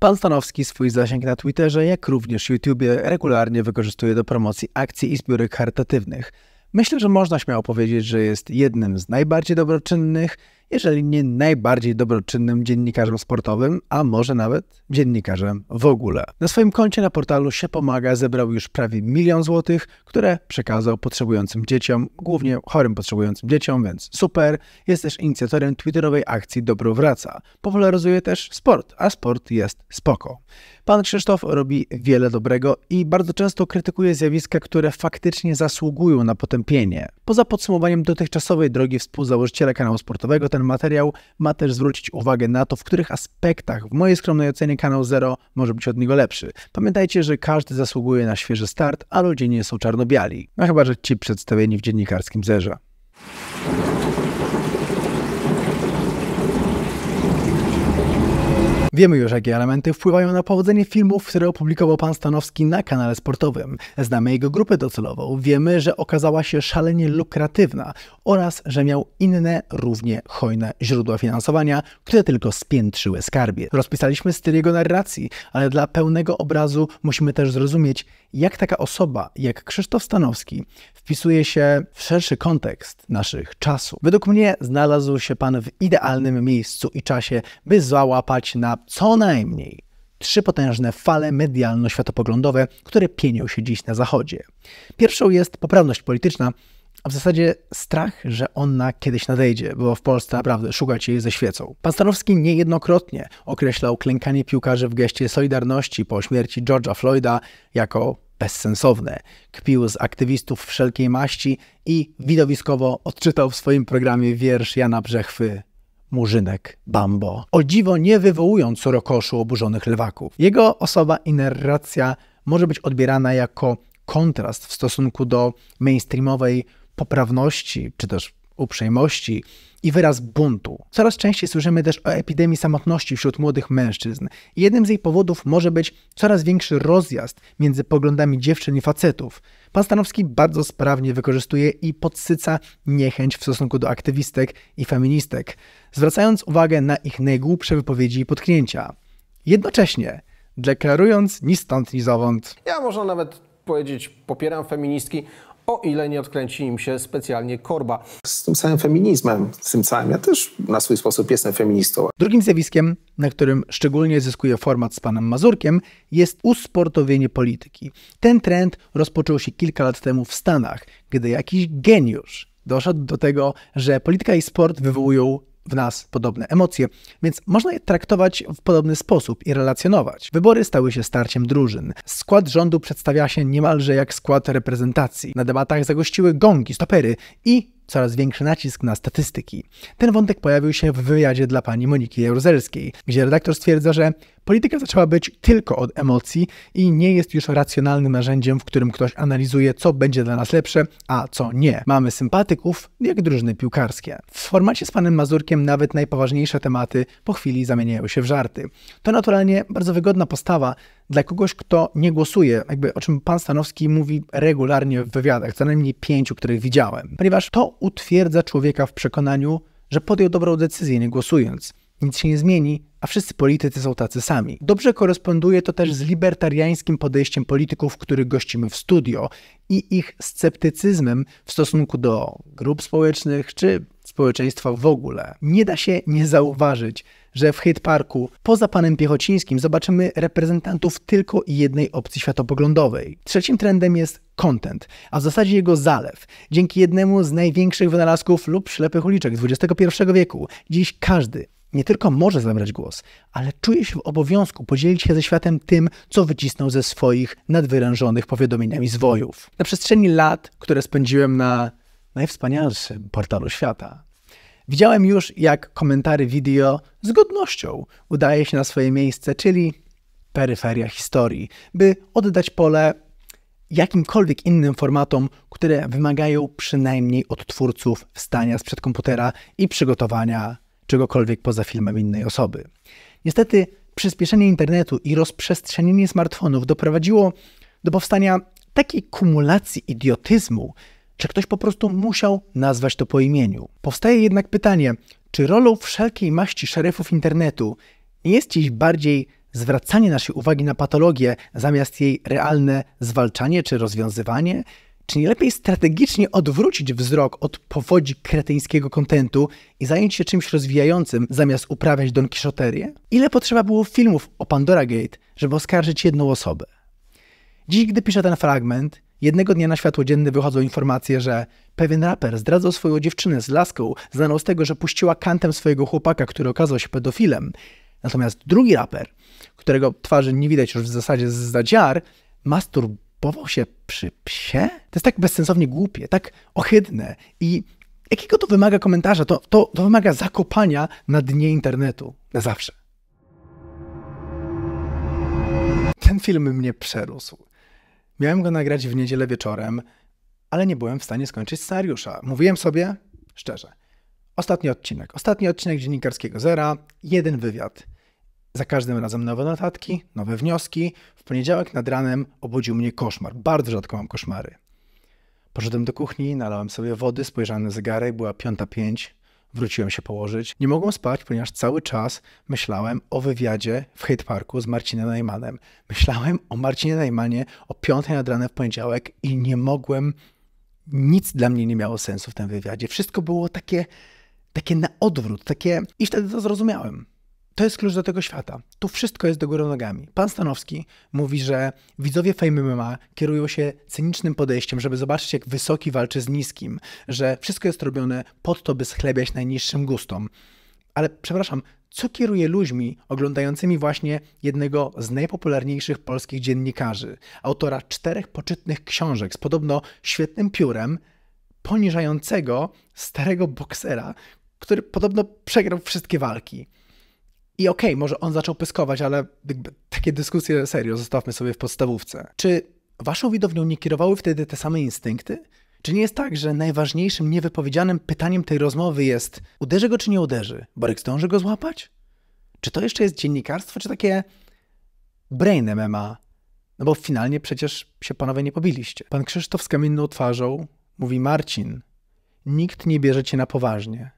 Pan Stanowski swój zasięg na Twitterze, jak również YouTube regularnie wykorzystuje do promocji akcji i zbiórek charytatywnych. Myślę, że można śmiało powiedzieć, że jest jednym z najbardziej dobroczynnych jeżeli nie najbardziej dobroczynnym dziennikarzem sportowym, a może nawet dziennikarzem w ogóle. Na swoim koncie na portalu się pomaga zebrał już prawie milion złotych, które przekazał potrzebującym dzieciom, głównie chorym potrzebującym dzieciom, więc super. Jest też inicjatorem twitterowej akcji Dobro Wraca. Popularyzuje też sport, a sport jest spoko. Pan Krzysztof robi wiele dobrego i bardzo często krytykuje zjawiska, które faktycznie zasługują na potępienie. Poza podsumowaniem dotychczasowej drogi współzałożyciela kanału sportowego, ten ten materiał ma też zwrócić uwagę na to, w których aspektach, w mojej skromnej ocenie, kanał Zero może być od niego lepszy. Pamiętajcie, że każdy zasługuje na świeży start, a ludzie nie są czarno-biali. No chyba, że ci przedstawieni w dziennikarskim Zerze. Wiemy już, jakie elementy wpływają na powodzenie filmów, które opublikował pan Stanowski na kanale sportowym. Znamy jego grupę docelową, wiemy, że okazała się szalenie lukratywna oraz, że miał inne, równie hojne źródła finansowania, które tylko spiętrzyły skarbie. Rozpisaliśmy styl jego narracji, ale dla pełnego obrazu musimy też zrozumieć, jak taka osoba jak Krzysztof Stanowski wpisuje się w szerszy kontekst naszych czasów. Według mnie znalazł się pan w idealnym miejscu i czasie, by załapać na co najmniej trzy potężne fale medialno-światopoglądowe, które pienią się dziś na Zachodzie. Pierwszą jest poprawność polityczna, a w zasadzie strach, że ona kiedyś nadejdzie, bo w Polsce naprawdę szukać jej ze świecą. Pan Stanowski niejednokrotnie określał klękanie piłkarzy w geście solidarności po śmierci George'a Floyda jako bezsensowne. Kpił z aktywistów wszelkiej maści i widowiskowo odczytał w swoim programie wiersz Jana Brzechwy Murzynek Bambo. O dziwo nie wywołując rokoszu oburzonych lewaków. Jego osoba i narracja może być odbierana jako kontrast w stosunku do mainstreamowej poprawności, czy też uprzejmości i wyraz buntu. Coraz częściej słyszymy też o epidemii samotności wśród młodych mężczyzn. Jednym z jej powodów może być coraz większy rozjazd między poglądami dziewczyn i facetów. Pan Stanowski bardzo sprawnie wykorzystuje i podsyca niechęć w stosunku do aktywistek i feministek, zwracając uwagę na ich najgłupsze wypowiedzi i potknięcia. Jednocześnie deklarując ni stąd, ni zowąd. Ja można nawet powiedzieć, popieram feministki, o ile nie odkręci im się specjalnie korba. Z tym samym feminizmem, z tym samym ja też na swój sposób jestem feministą. Drugim zjawiskiem, na którym szczególnie zyskuje format z panem Mazurkiem, jest usportowienie polityki. Ten trend rozpoczął się kilka lat temu w Stanach, gdy jakiś geniusz doszedł do tego, że polityka i sport wywołują w nas podobne emocje, więc można je traktować w podobny sposób i relacjonować. Wybory stały się starciem drużyn. Skład rządu przedstawia się niemalże jak skład reprezentacji. Na debatach zagościły gongi, stopery i coraz większy nacisk na statystyki. Ten wątek pojawił się w wywiadzie dla pani Moniki Jaruzelskiej, gdzie redaktor stwierdza, że polityka zaczęła być tylko od emocji i nie jest już racjonalnym narzędziem, w którym ktoś analizuje, co będzie dla nas lepsze, a co nie. Mamy sympatyków, jak drużyny piłkarskie. W formacie z panem Mazurkiem nawet najpoważniejsze tematy po chwili zamieniają się w żarty. To naturalnie bardzo wygodna postawa, dla kogoś, kto nie głosuje, jakby o czym pan Stanowski mówi regularnie w wywiadach, co najmniej pięciu, których widziałem, ponieważ to utwierdza człowieka w przekonaniu, że podjął dobrą decyzję nie głosując. Nic się nie zmieni, a wszyscy politycy są tacy sami. Dobrze koresponduje to też z libertariańskim podejściem polityków, których gościmy w studio i ich sceptycyzmem w stosunku do grup społecznych czy społeczeństwa w ogóle. Nie da się nie zauważyć, że w Hyde Parku poza panem Piechocińskim zobaczymy reprezentantów tylko jednej opcji światopoglądowej. Trzecim trendem jest content, a w zasadzie jego zalew. Dzięki jednemu z największych wynalazków lub ślepych uliczek XXI wieku, dziś każdy nie tylko może zabrać głos, ale czuje się w obowiązku podzielić się ze światem tym, co wycisnął ze swoich nadwyrężonych powiadomieniami zwojów. Na przestrzeni lat, które spędziłem na najwspanialszym portalu świata, Widziałem już, jak komentary wideo z godnością udaje się na swoje miejsce, czyli peryferia historii, by oddać pole jakimkolwiek innym formatom, które wymagają przynajmniej od twórców wstania sprzed komputera i przygotowania czegokolwiek poza filmem innej osoby. Niestety, przyspieszenie internetu i rozprzestrzenienie smartfonów doprowadziło do powstania takiej kumulacji idiotyzmu, czy ktoś po prostu musiał nazwać to po imieniu. Powstaje jednak pytanie, czy rolą wszelkiej maści szeryfów internetu nie jest dziś bardziej zwracanie naszej uwagi na patologię zamiast jej realne zwalczanie czy rozwiązywanie? Czy nie lepiej strategicznie odwrócić wzrok od powodzi kretyńskiego kontentu i zająć się czymś rozwijającym zamiast uprawiać Don Quixoterię? Ile potrzeba było filmów o Pandora Gate, żeby oskarżyć jedną osobę? Dziś, gdy piszę ten fragment, Jednego dnia na światło dzienne wychodzą informacje, że pewien raper zdradzał swoją dziewczynę z laską, znaną z tego, że puściła kantem swojego chłopaka, który okazał się pedofilem. Natomiast drugi raper, którego twarzy nie widać już w zasadzie z dziar, masturbował się przy psie? To jest tak bezsensownie głupie, tak ohydne i jakiego to wymaga komentarza? To, to, to wymaga zakopania na dnie internetu na zawsze. Ten film mnie przerósł. Miałem go nagrać w niedzielę wieczorem, ale nie byłem w stanie skończyć scenariusza. Mówiłem sobie, szczerze, ostatni odcinek, ostatni odcinek Dziennikarskiego Zera, jeden wywiad. Za każdym razem nowe notatki, nowe wnioski. W poniedziałek nad ranem obudził mnie koszmar. Bardzo rzadko mam koszmary. Poszedłem do kuchni, nalałem sobie wody, spojrzałem na zegarek, była piąta pięć wróciłem się położyć. Nie mogłem spać, ponieważ cały czas myślałem o wywiadzie w Hate Parku z Marcinem Najmanem. Myślałem o Marcinie Najmanie o 5 nad ranem w poniedziałek i nie mogłem, nic dla mnie nie miało sensu w tym wywiadzie. Wszystko było takie, takie na odwrót, takie i wtedy to zrozumiałem to jest klucz do tego świata. Tu wszystko jest do góry nogami. Pan Stanowski mówi, że widzowie Fame MMA kierują się cynicznym podejściem, żeby zobaczyć, jak wysoki walczy z niskim, że wszystko jest robione pod to, by schlebiać najniższym gustom. Ale przepraszam, co kieruje ludźmi oglądającymi właśnie jednego z najpopularniejszych polskich dziennikarzy, autora czterech poczytnych książek z podobno świetnym piórem, poniżającego starego boksera, który podobno przegrał wszystkie walki. I okej, okay, może on zaczął pyskować, ale takie dyskusje serio zostawmy sobie w podstawówce. Czy waszą widownią nie kierowały wtedy te same instynkty? Czy nie jest tak, że najważniejszym niewypowiedzianym pytaniem tej rozmowy jest uderzy go czy nie uderzy? Borek zdąży go złapać? Czy to jeszcze jest dziennikarstwo, czy takie brain MMA? No bo finalnie przecież się panowie nie pobiliście. Pan Krzysztof z kamienną twarzą mówi Marcin, nikt nie bierze cię na poważnie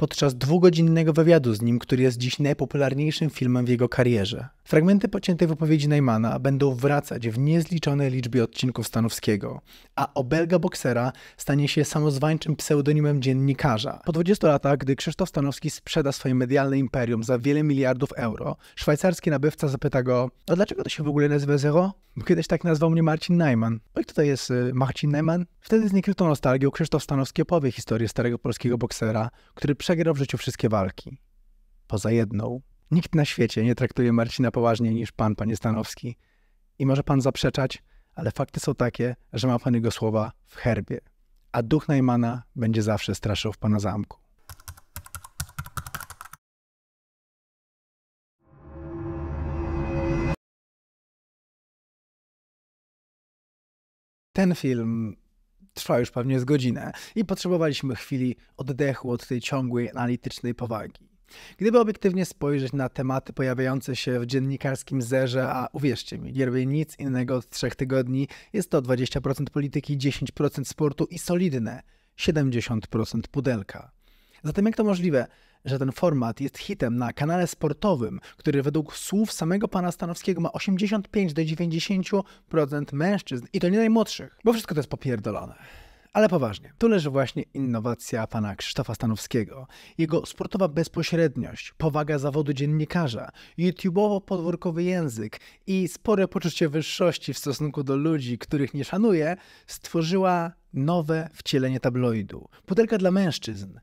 podczas dwugodzinnego wywiadu z nim, który jest dziś najpopularniejszym filmem w jego karierze. Fragmenty pociętej wypowiedzi Neymana będą wracać w niezliczonej liczbie odcinków Stanowskiego, a obelga boksera stanie się samozwańczym pseudonimem dziennikarza. Po 20 latach, gdy Krzysztof Stanowski sprzeda swoje medialne imperium za wiele miliardów euro, szwajcarski nabywca zapyta go, a dlaczego to się w ogóle nazywa Zero? Bo kiedyś tak nazwał mnie Marcin Neyman. Oj, no tutaj to jest y, Marcin Neyman? Wtedy z niekrytą nostalgią Krzysztof Stanowski opowie historię starego polskiego boksera, który przed przegrał w życiu wszystkie walki. Poza jedną. Nikt na świecie nie traktuje Marcina poważniej niż pan, panie Stanowski. I może pan zaprzeczać, ale fakty są takie, że ma pan jego słowa w herbie. A duch Najmana będzie zawsze straszył w pana zamku. Ten film trwa już pewnie z godzinę i potrzebowaliśmy chwili oddechu od tej ciągłej analitycznej powagi. Gdyby obiektywnie spojrzeć na tematy pojawiające się w dziennikarskim zerze, a uwierzcie mi, nie robię nic innego od trzech tygodni, jest to 20% polityki, 10% sportu i solidne 70% pudelka. Zatem jak to możliwe, że ten format jest hitem na kanale sportowym, który według słów samego pana Stanowskiego ma 85 do 90% mężczyzn i to nie najmłodszych, bo wszystko to jest popierdolone. Ale poważnie, tu leży właśnie innowacja pana Krzysztofa Stanowskiego. Jego sportowa bezpośredniość, powaga zawodu dziennikarza, YouTube'owo-podwórkowy język i spore poczucie wyższości w stosunku do ludzi, których nie szanuje, stworzyła nowe wcielenie tabloidu. Butelka dla mężczyzn,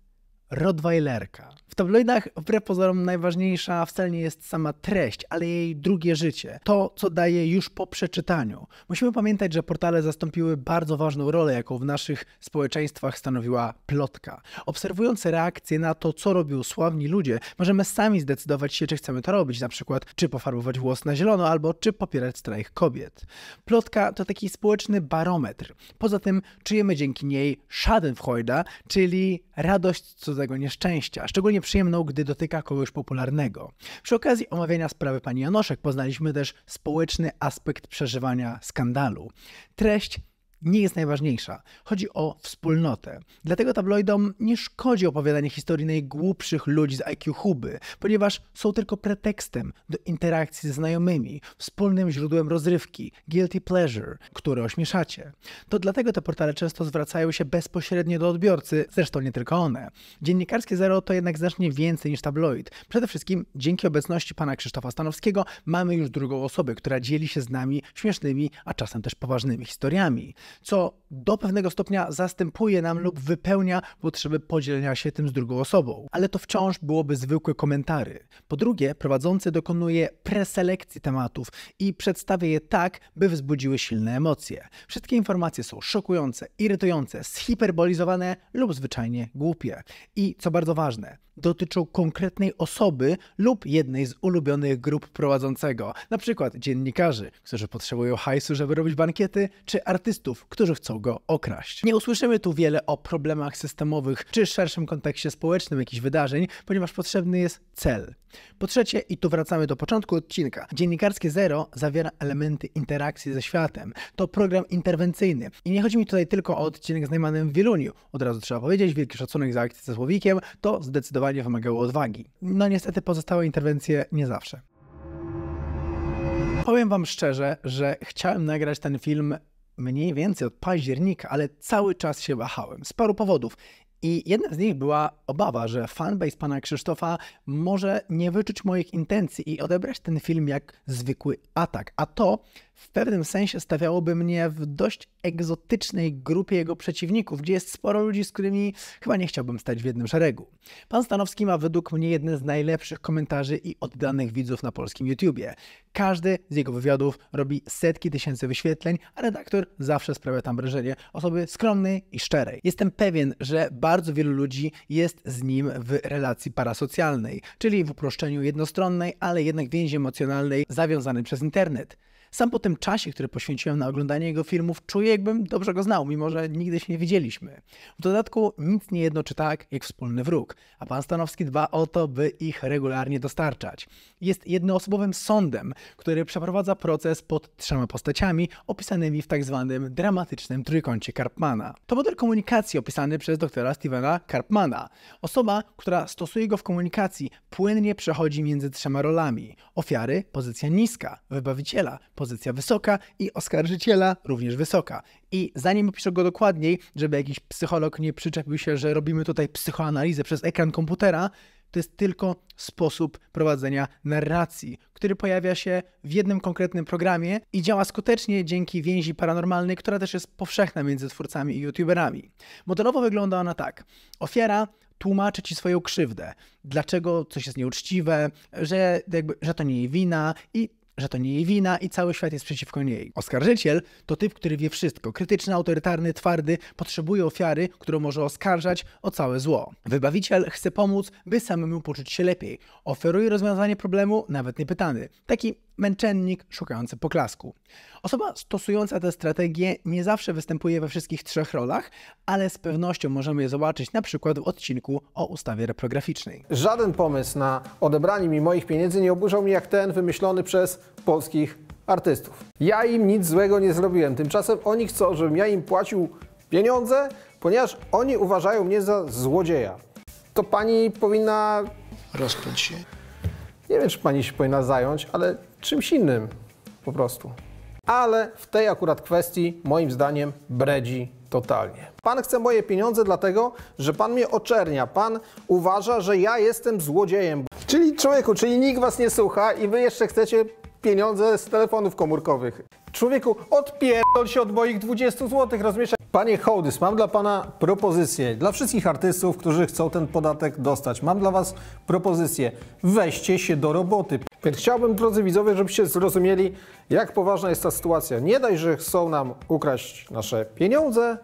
Rottweilerka. W tabloidach wbrew pozorom najważniejsza wcale nie jest sama treść, ale jej drugie życie, to co daje już po przeczytaniu. Musimy pamiętać, że portale zastąpiły bardzo ważną rolę, jaką w naszych społeczeństwach stanowiła plotka. Obserwując reakcje na to, co robią sławni ludzie, możemy sami zdecydować się, czy chcemy to robić, na przykład czy pofarbować włos na zielono, albo czy popierać strajk kobiet. Plotka to taki społeczny barometr. Poza tym czujemy dzięki niej schadenfreude, czyli radość co cudzego nieszczęścia, szczególnie przyjemną, gdy dotyka kogoś popularnego. Przy okazji omawiania sprawy pani Janoszek poznaliśmy też społeczny aspekt przeżywania skandalu. Treść nie jest najważniejsza. Chodzi o wspólnotę. Dlatego tabloidom nie szkodzi opowiadanie historii najgłupszych ludzi z IQ huby, ponieważ są tylko pretekstem do interakcji ze znajomymi, wspólnym źródłem rozrywki, guilty pleasure, które ośmieszacie. To dlatego te portale często zwracają się bezpośrednio do odbiorcy, zresztą nie tylko one. Dziennikarskie Zero to jednak znacznie więcej niż tabloid. Przede wszystkim dzięki obecności pana Krzysztofa Stanowskiego mamy już drugą osobę, która dzieli się z nami śmiesznymi, a czasem też poważnymi historiami co do pewnego stopnia zastępuje nam lub wypełnia potrzeby podzielenia się tym z drugą osobą. Ale to wciąż byłoby zwykłe komentary. Po drugie, prowadzący dokonuje preselekcji tematów i przedstawia je tak, by wzbudziły silne emocje. Wszystkie informacje są szokujące, irytujące, zhiperbolizowane lub zwyczajnie głupie. I co bardzo ważne, dotyczą konkretnej osoby lub jednej z ulubionych grup prowadzącego, na przykład dziennikarzy, którzy potrzebują hajsu, żeby robić bankiety, czy artystów, którzy chcą go okraść. Nie usłyszymy tu wiele o problemach systemowych czy szerszym kontekście społecznym jakichś wydarzeń, ponieważ potrzebny jest cel. Po trzecie, i tu wracamy do początku odcinka, dziennikarskie zero zawiera elementy interakcji ze światem. To program interwencyjny. I nie chodzi mi tutaj tylko o odcinek z Najmanem w Wieluniu. Od razu trzeba powiedzieć, wielki szacunek za akcję ze Słowikiem, to zdecydowanie wymagało odwagi. No niestety pozostałe interwencje nie zawsze. Powiem wam szczerze, że chciałem nagrać ten film mniej więcej od października, ale cały czas się wahałem z paru powodów. I jednym z nich była obawa, że fanbase pana Krzysztofa może nie wyczuć moich intencji i odebrać ten film jak zwykły atak. A to w pewnym sensie stawiałoby mnie w dość egzotycznej grupie jego przeciwników, gdzie jest sporo ludzi, z którymi chyba nie chciałbym stać w jednym szeregu. Pan Stanowski ma według mnie jedne z najlepszych komentarzy i oddanych widzów na polskim YouTubie. Każdy z jego wywiadów robi setki tysięcy wyświetleń, a redaktor zawsze sprawia tam wrażenie osoby skromnej i szczerej. Jestem pewien, że bardzo wielu ludzi jest z nim w relacji parasocjalnej, czyli w uproszczeniu jednostronnej, ale jednak więzi emocjonalnej zawiązanej przez internet. Sam po tym czasie, który poświęciłem na oglądanie jego filmów, czuję, jakbym dobrze go znał, mimo że nigdy się nie widzieliśmy. W dodatku nic nie jedno czy tak, jak wspólny wróg, a pan Stanowski dba o to, by ich regularnie dostarczać. Jest jednoosobowym sądem, który przeprowadza proces pod trzema postaciami opisanymi w tak zwanym dramatycznym trójkącie Karpmana. To model komunikacji opisany przez doktora Stevena Karpmana. Osoba, która stosuje go w komunikacji, płynnie przechodzi między trzema rolami. Ofiary, pozycja niska, wybawiciela, pozycja pozycja wysoka i oskarżyciela również wysoka. I zanim opiszę go dokładniej, żeby jakiś psycholog nie przyczepił się, że robimy tutaj psychoanalizę przez ekran komputera, to jest tylko sposób prowadzenia narracji, który pojawia się w jednym konkretnym programie i działa skutecznie dzięki więzi paranormalnej, która też jest powszechna między twórcami i youtuberami. Modelowo wygląda ona tak. Ofiara tłumaczy ci swoją krzywdę, dlaczego coś jest nieuczciwe, że, jakby, że to nie jej wina i że to nie jej wina i cały świat jest przeciwko niej. Oskarżyciel to typ, który wie wszystko. Krytyczny, autorytarny, twardy, potrzebuje ofiary, którą może oskarżać o całe zło. Wybawiciel chce pomóc, by samemu poczuć się lepiej. Oferuje rozwiązanie problemu, nawet nie pytany. Taki męczennik szukający poklasku. Osoba stosująca tę strategię nie zawsze występuje we wszystkich trzech rolach, ale z pewnością możemy je zobaczyć na przykład w odcinku o ustawie reprograficznej. Żaden pomysł na odebranie mi moich pieniędzy nie oburzał mnie jak ten wymyślony przez polskich artystów. Ja im nic złego nie zrobiłem, tymczasem oni chcą, żebym ja im płacił pieniądze, ponieważ oni uważają mnie za złodzieja. To pani powinna... Rozkręć się. Nie wiem, czy pani się powinna zająć, ale czymś innym po prostu. Ale w tej akurat kwestii moim zdaniem bredzi totalnie. Pan chce moje pieniądze dlatego, że pan mnie oczernia. Pan uważa, że ja jestem złodziejem. Czyli człowieku, czyli nikt was nie słucha i wy jeszcze chcecie pieniądze z telefonów komórkowych. Człowieku, odpierdol się od moich 20 zł, rozumiesz? Panie Hołdys, mam dla Pana propozycję. Dla wszystkich artystów, którzy chcą ten podatek dostać, mam dla Was propozycję. Weźcie się do roboty. Więc chciałbym, drodzy widzowie, żebyście zrozumieli, jak poważna jest ta sytuacja. Nie daj, że chcą nam ukraść nasze pieniądze,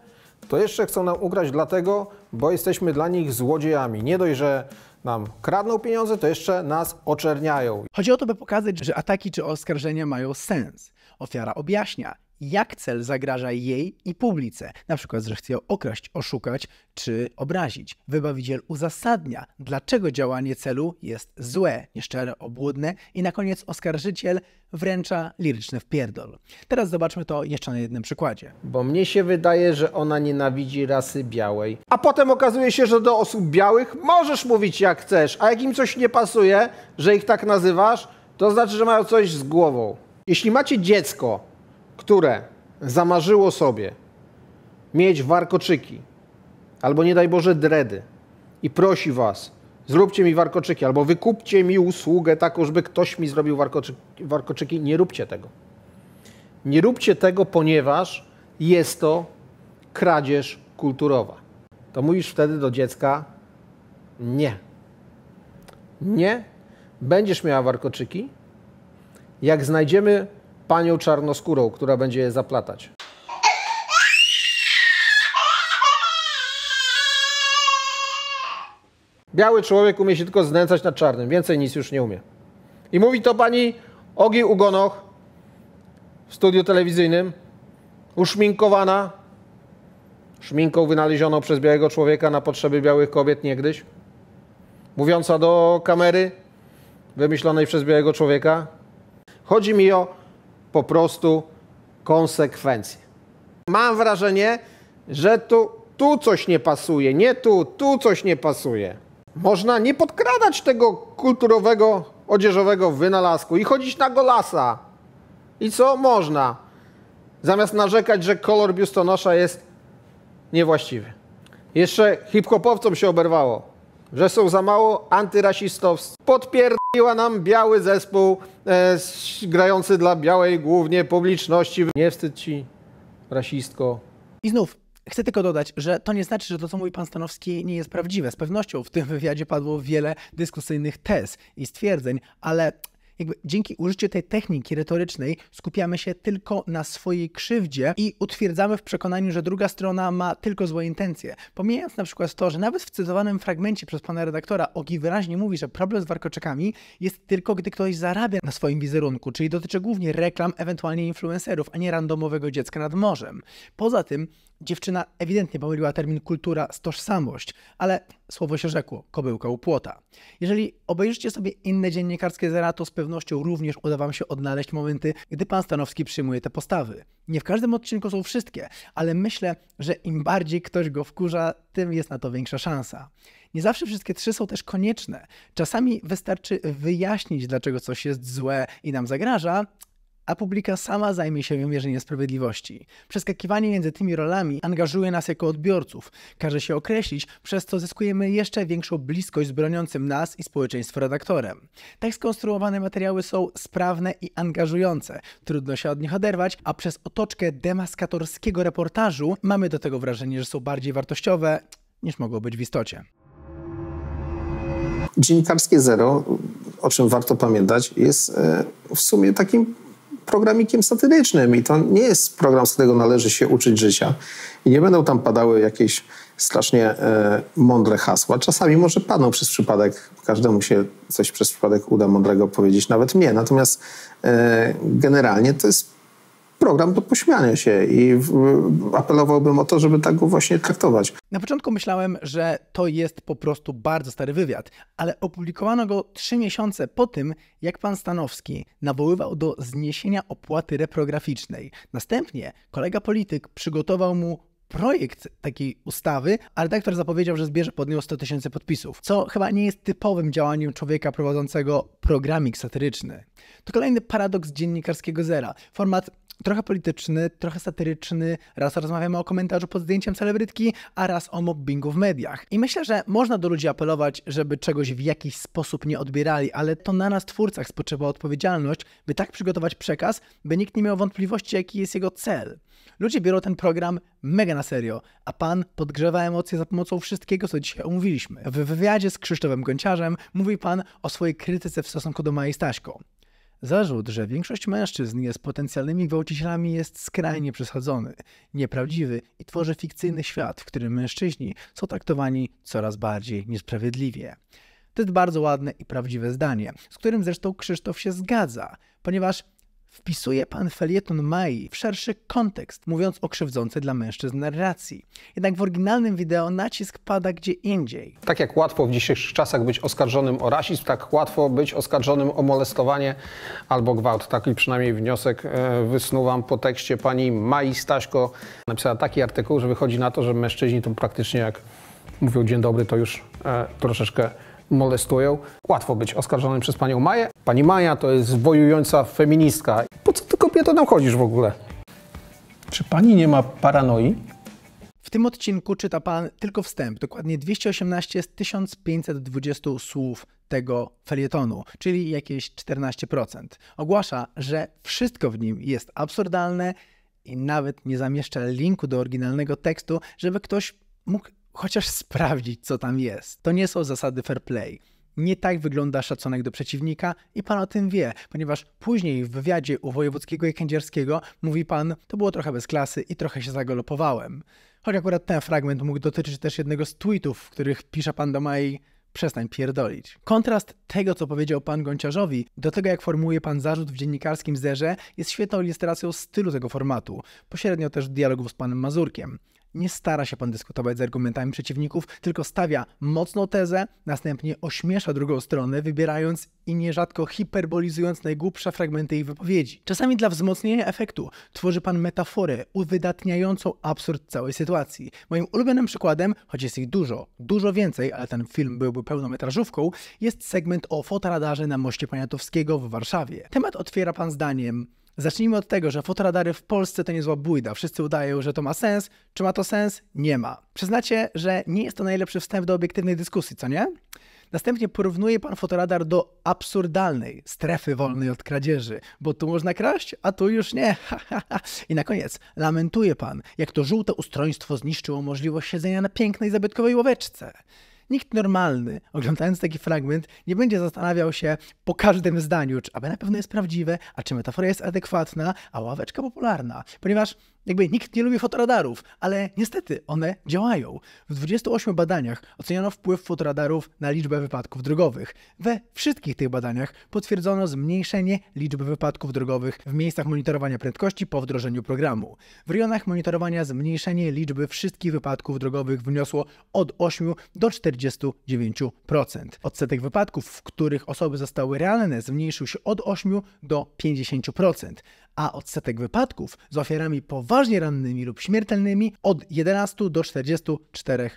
to jeszcze chcą nam ukraść dlatego, bo jesteśmy dla nich złodziejami. Nie dość, że nam kradną pieniądze, to jeszcze nas oczerniają. Chodzi o to, by pokazać, że ataki czy oskarżenia mają sens. Ofiara objaśnia, jak cel zagraża jej i publice, na przykład, że chce ją okraść, oszukać czy obrazić. Wybawiciel uzasadnia, dlaczego działanie celu jest złe, nieszczere, obłudne i na koniec oskarżyciel wręcza liryczny wpierdol. Teraz zobaczmy to jeszcze na jednym przykładzie. Bo mnie się wydaje, że ona nienawidzi rasy białej, a potem okazuje się, że do osób białych możesz mówić jak chcesz, a jak im coś nie pasuje, że ich tak nazywasz, to znaczy, że mają coś z głową. Jeśli macie dziecko, które zamarzyło sobie mieć warkoczyki albo nie daj Boże dredy i prosi was, zróbcie mi warkoczyki albo wykupcie mi usługę taką, żeby ktoś mi zrobił warkoczyki, warkoczyki nie róbcie tego. Nie róbcie tego, ponieważ jest to kradzież kulturowa. To mówisz wtedy do dziecka nie. Nie, będziesz miała warkoczyki. Jak znajdziemy panią czarnoskórą, która będzie je zaplatać. Biały człowiek umie się tylko znęcać nad czarnym, więcej nic już nie umie. I mówi to pani Ogi Ugonoch w studiu telewizyjnym, uszminkowana szminką wynalezioną przez białego człowieka na potrzeby białych kobiet niegdyś, mówiąca do kamery wymyślonej przez białego człowieka. Chodzi mi o po prostu konsekwencje. Mam wrażenie, że tu, tu coś nie pasuje, nie tu, tu coś nie pasuje. Można nie podkradać tego kulturowego, odzieżowego wynalazku i chodzić na golasa. I co? Można. Zamiast narzekać, że kolor biustonosza jest niewłaściwy. Jeszcze hip-hopowcom się oberwało że są za mało antyrasistowscy. Podpierdoliła nam biały zespół e, grający dla białej głównie publiczności. Nie wstyd ci, rasistko. I znów, chcę tylko dodać, że to nie znaczy, że to, co mówi pan Stanowski, nie jest prawdziwe. Z pewnością w tym wywiadzie padło wiele dyskusyjnych tez i stwierdzeń, ale jakby dzięki użyciu tej techniki retorycznej skupiamy się tylko na swojej krzywdzie i utwierdzamy w przekonaniu, że druga strona ma tylko złe intencje. Pomijając na przykład to, że nawet w cytowanym fragmencie przez pana redaktora Ogi wyraźnie mówi, że problem z warkoczekami jest tylko gdy ktoś zarabia na swoim wizerunku, czyli dotyczy głównie reklam, ewentualnie influencerów, a nie randomowego dziecka nad morzem. Poza tym Dziewczyna ewidentnie pomyliła termin kultura z tożsamość, ale słowo się rzekło, kobyłka u płota. Jeżeli obejrzycie sobie inne dziennikarskie zera, to z pewnością również uda Wam się odnaleźć momenty, gdy pan Stanowski przyjmuje te postawy. Nie w każdym odcinku są wszystkie, ale myślę, że im bardziej ktoś go wkurza, tym jest na to większa szansa. Nie zawsze wszystkie trzy są też konieczne. Czasami wystarczy wyjaśnić, dlaczego coś jest złe i nam zagraża, a publika sama zajmie się wymierzeniem sprawiedliwości. Przeskakiwanie między tymi rolami angażuje nas jako odbiorców, każe się określić, przez co zyskujemy jeszcze większą bliskość z broniącym nas i społeczeństwo redaktorem. Tak skonstruowane materiały są sprawne i angażujące, trudno się od nich oderwać, a przez otoczkę demaskatorskiego reportażu mamy do tego wrażenie, że są bardziej wartościowe niż mogą być w istocie. Dziennikarskie Zero, o czym warto pamiętać, jest e, w sumie takim programikiem satyrycznym i to nie jest program, z którego należy się uczyć życia. I nie będą tam padały jakieś strasznie e, mądre hasła. Czasami może padną przez przypadek, każdemu się coś przez przypadek uda mądrego powiedzieć, nawet mnie. Natomiast e, generalnie to jest program do pośmiania się i apelowałbym o to, żeby tak go właśnie traktować. Na początku myślałem, że to jest po prostu bardzo stary wywiad, ale opublikowano go trzy miesiące po tym, jak pan Stanowski nawoływał do zniesienia opłaty reprograficznej. Następnie kolega polityk przygotował mu projekt takiej ustawy, a redaktor zapowiedział, że zbierze pod nią 100 tysięcy podpisów, co chyba nie jest typowym działaniem człowieka prowadzącego programik satyryczny. To kolejny paradoks dziennikarskiego zera. Format trochę polityczny, trochę satyryczny, raz rozmawiamy o komentarzu pod zdjęciem celebrytki, a raz o mobbingu w mediach. I myślę, że można do ludzi apelować, żeby czegoś w jakiś sposób nie odbierali, ale to na nas twórcach spoczywa odpowiedzialność, by tak przygotować przekaz, by nikt nie miał wątpliwości, jaki jest jego cel. Ludzie biorą ten program mega na serio, a pan podgrzewa emocje za pomocą wszystkiego, co dzisiaj omówiliśmy. W wywiadzie z Krzysztofem Gąciarzem mówi pan o swojej krytyce w stosunku do Maji Staśko. Zarzut, że większość mężczyzn jest potencjalnymi gwałcicielami jest skrajnie przesadzony, nieprawdziwy i tworzy fikcyjny świat, w którym mężczyźni są traktowani coraz bardziej niesprawiedliwie. To jest bardzo ładne i prawdziwe zdanie, z którym zresztą Krzysztof się zgadza, ponieważ Wpisuje pan felieton Mai w szerszy kontekst, mówiąc o krzywdzącej dla mężczyzn narracji. Jednak w oryginalnym wideo nacisk pada gdzie indziej. Tak jak łatwo w dzisiejszych czasach być oskarżonym o rasizm, tak łatwo być oskarżonym o molestowanie albo gwałt. Taki przynajmniej wniosek e, wysnuwam po tekście pani Mai Staśko. Napisała taki artykuł, że wychodzi na to, że mężczyźni to praktycznie jak mówią dzień dobry, to już e, troszeczkę molestują. Łatwo być oskarżonym przez panią Maję. Pani Maja to jest wojująca feministka. Po co ty kobieto nam chodzisz w ogóle? Czy pani nie ma paranoi? W tym odcinku czyta pan tylko wstęp, dokładnie 218 z 1520 słów tego felietonu, czyli jakieś 14%. Ogłasza, że wszystko w nim jest absurdalne i nawet nie zamieszcza linku do oryginalnego tekstu, żeby ktoś mógł chociaż sprawdzić, co tam jest. To nie są zasady fair play. Nie tak wygląda szacunek do przeciwnika i pan o tym wie, ponieważ później w wywiadzie u wojewódzkiego i kędzierskiego mówi pan, to było trochę bez klasy i trochę się zagolopowałem. Choć akurat ten fragment mógł dotyczyć też jednego z tweetów, w których pisze pan do Mai, przestań pierdolić. Kontrast tego, co powiedział pan Gonciarzowi, do tego, jak formułuje pan zarzut w dziennikarskim zerze, jest świetną ilustracją stylu tego formatu, pośrednio też dialogów z panem Mazurkiem nie stara się pan dyskutować z argumentami przeciwników, tylko stawia mocną tezę, następnie ośmiesza drugą stronę, wybierając i nierzadko hiperbolizując najgłupsze fragmenty jej wypowiedzi. Czasami dla wzmocnienia efektu tworzy pan metaforę uwydatniającą absurd całej sytuacji. Moim ulubionym przykładem, choć jest ich dużo, dużo więcej, ale ten film byłby pełnometrażówką, jest segment o fotoradarze na moście Poniatowskiego w Warszawie. Temat otwiera pan zdaniem Zacznijmy od tego, że fotoradary w Polsce to niezła bójda. Wszyscy udają, że to ma sens. Czy ma to sens? Nie ma. Przyznacie, że nie jest to najlepszy wstęp do obiektywnej dyskusji, co nie? Następnie porównuje pan fotoradar do absurdalnej strefy wolnej od kradzieży, bo tu można kraść, a tu już nie. <laughs> I na koniec lamentuje pan, jak to żółte ustroństwo zniszczyło możliwość siedzenia na pięknej zabytkowej łoweczce. Nikt normalny, oglądając taki fragment, nie będzie zastanawiał się po każdym zdaniu, czy aby na pewno jest prawdziwe, a czy metafora jest adekwatna, a ławeczka popularna, ponieważ jakby nikt nie lubi fotoradarów, ale niestety one działają. W 28 badaniach oceniono wpływ fotoradarów na liczbę wypadków drogowych. We wszystkich tych badaniach potwierdzono zmniejszenie liczby wypadków drogowych w miejscach monitorowania prędkości po wdrożeniu programu. W rejonach monitorowania zmniejszenie liczby wszystkich wypadków drogowych wyniosło od 8 do 49%. Odsetek wypadków, w których osoby zostały realne, zmniejszył się od 8 do 50% a odsetek wypadków z ofiarami poważnie rannymi lub śmiertelnymi od 11 do 44%.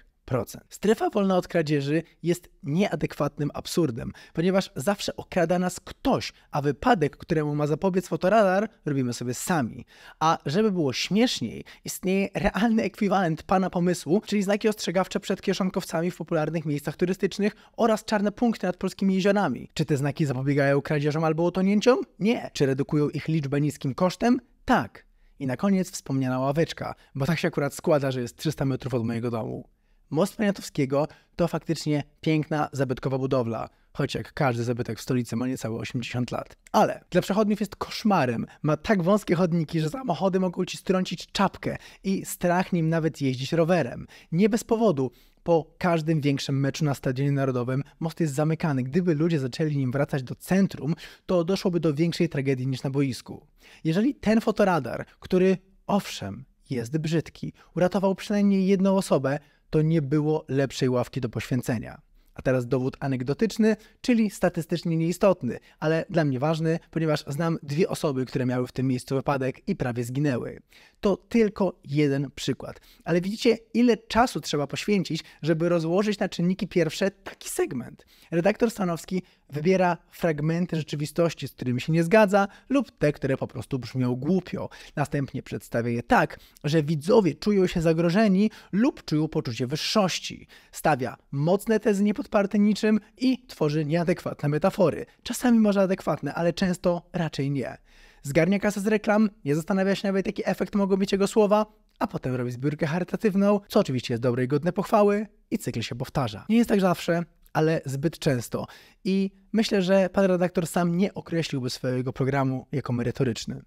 Strefa wolna od kradzieży jest nieadekwatnym absurdem, ponieważ zawsze okrada nas ktoś, a wypadek, któremu ma zapobiec fotoradar, robimy sobie sami. A żeby było śmieszniej, istnieje realny ekwiwalent pana pomysłu, czyli znaki ostrzegawcze przed kieszonkowcami w popularnych miejscach turystycznych oraz czarne punkty nad polskimi jeziorami. Czy te znaki zapobiegają kradzieżom albo otonięciom? Nie. Czy redukują ich liczbę niskim kosztem? Tak. I na koniec wspomniana ławeczka, bo tak się akurat składa, że jest 300 metrów od mojego domu. Most Poniatowskiego to faktycznie piękna, zabytkowa budowla, choć jak każdy zabytek w stolicy ma niecałe 80 lat. Ale dla przechodniów jest koszmarem. Ma tak wąskie chodniki, że samochody mogą ci strącić czapkę i strach nim nawet jeździć rowerem. Nie bez powodu po każdym większym meczu na Stadionie Narodowym most jest zamykany. Gdyby ludzie zaczęli nim wracać do centrum, to doszłoby do większej tragedii niż na boisku. Jeżeli ten fotoradar, który owszem, jest brzydki, uratował przynajmniej jedną osobę, to nie było lepszej ławki do poświęcenia. A teraz dowód anegdotyczny, czyli statystycznie nieistotny, ale dla mnie ważny, ponieważ znam dwie osoby, które miały w tym miejscu wypadek i prawie zginęły. To tylko jeden przykład. Ale widzicie, ile czasu trzeba poświęcić, żeby rozłożyć na czynniki pierwsze taki segment. Redaktor Stanowski wybiera fragmenty rzeczywistości, z którymi się nie zgadza, lub te, które po prostu brzmią głupio. Następnie przedstawia je tak, że widzowie czują się zagrożeni lub czują poczucie wyższości. Stawia mocne tezy niepodparte niczym i tworzy nieadekwatne metafory. Czasami może adekwatne, ale często raczej nie zgarnia kasę z reklam, nie zastanawia się nawet jaki efekt mogą mieć jego słowa, a potem robi zbiórkę charytatywną, co oczywiście jest dobre i godne pochwały i cykl się powtarza. Nie jest tak zawsze, ale zbyt często i myślę, że pan redaktor sam nie określiłby swojego programu jako merytoryczny.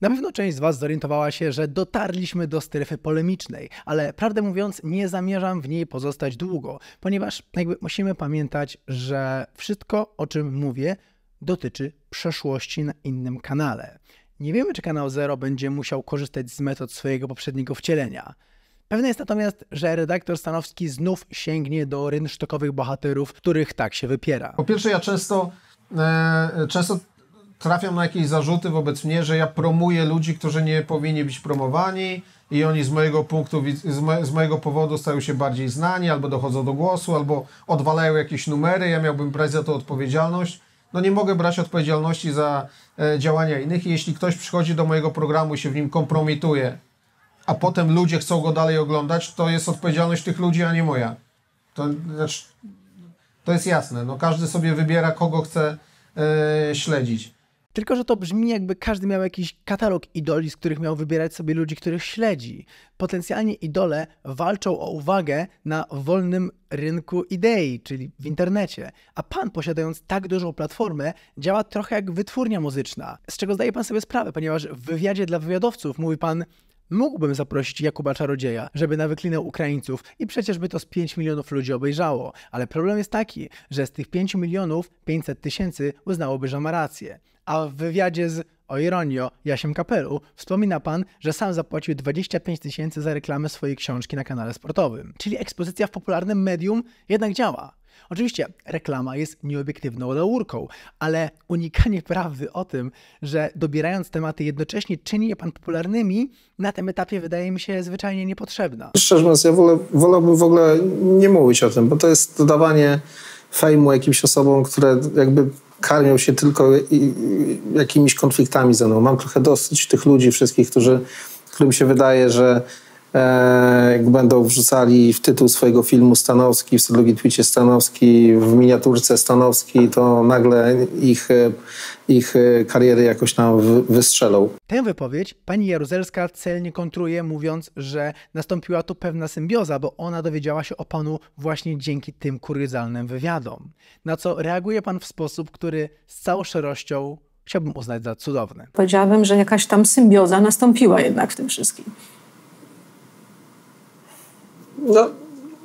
Na pewno część z Was zorientowała się, że dotarliśmy do strefy polemicznej, ale prawdę mówiąc, nie zamierzam w niej pozostać długo, ponieważ jakby musimy pamiętać, że wszystko, o czym mówię, dotyczy przeszłości na innym kanale. Nie wiemy, czy kanał Zero będzie musiał korzystać z metod swojego poprzedniego wcielenia. Pewne jest natomiast, że redaktor Stanowski znów sięgnie do rynsztokowych bohaterów, których tak się wypiera. Po pierwsze, ja często, e, często trafiam na jakieś zarzuty wobec mnie, że ja promuję ludzi, którzy nie powinni być promowani i oni z mojego punktu, z, mo z mojego powodu stają się bardziej znani, albo dochodzą do głosu, albo odwalają jakieś numery, ja miałbym brać za to odpowiedzialność no nie mogę brać odpowiedzialności za e, działania innych. I jeśli ktoś przychodzi do mojego programu i się w nim kompromituje, a potem ludzie chcą go dalej oglądać, to jest odpowiedzialność tych ludzi, a nie moja. To, znaczy, to jest jasne. No każdy sobie wybiera, kogo chce e, śledzić. Tylko, że to brzmi jakby każdy miał jakiś katalog idoli, z których miał wybierać sobie ludzi, których śledzi. Potencjalnie idole walczą o uwagę na wolnym rynku idei, czyli w internecie. A pan, posiadając tak dużą platformę, działa trochę jak wytwórnia muzyczna. Z czego zdaje pan sobie sprawę, ponieważ w wywiadzie dla wywiadowców mówi pan, mógłbym zaprosić Jakuba Czarodzieja, żeby nawyklinał Ukraińców i przecież by to z 5 milionów ludzi obejrzało. Ale problem jest taki, że z tych 5 milionów 500 tysięcy uznałoby, że ma rację a w wywiadzie z o ironio, Jasiem Kapelu, wspomina pan, że sam zapłacił 25 tysięcy za reklamę swojej książki na kanale sportowym. Czyli ekspozycja w popularnym medium jednak działa. Oczywiście reklama jest nieobiektywną laurką, ale unikanie prawdy o tym, że dobierając tematy jednocześnie czyni je pan popularnymi, na tym etapie wydaje mi się zwyczajnie niepotrzebna. Szczerze mówiąc, ja wolę, wolałbym w ogóle nie mówić o tym, bo to jest dodawanie fejmu jakimś osobom, które jakby karmią się tylko jakimiś konfliktami ze mną. Mam trochę dosyć tych ludzi wszystkich, którzy, którym się wydaje, że E, jak będą wrzucali w tytuł swojego filmu Stanowski, w drugi twicie Stanowski, w miniaturce Stanowski, to nagle ich, e, ich e, kariery jakoś nam wystrzelą. Tę wypowiedź pani Jaruzelska celnie kontruje, mówiąc, że nastąpiła tu pewna symbioza, bo ona dowiedziała się o panu właśnie dzięki tym kuriozalnym wywiadom. Na co reaguje pan w sposób, który z całą szczerością chciałbym uznać za cudowny. Powiedziałabym, że jakaś tam symbioza nastąpiła jednak w tym wszystkim no,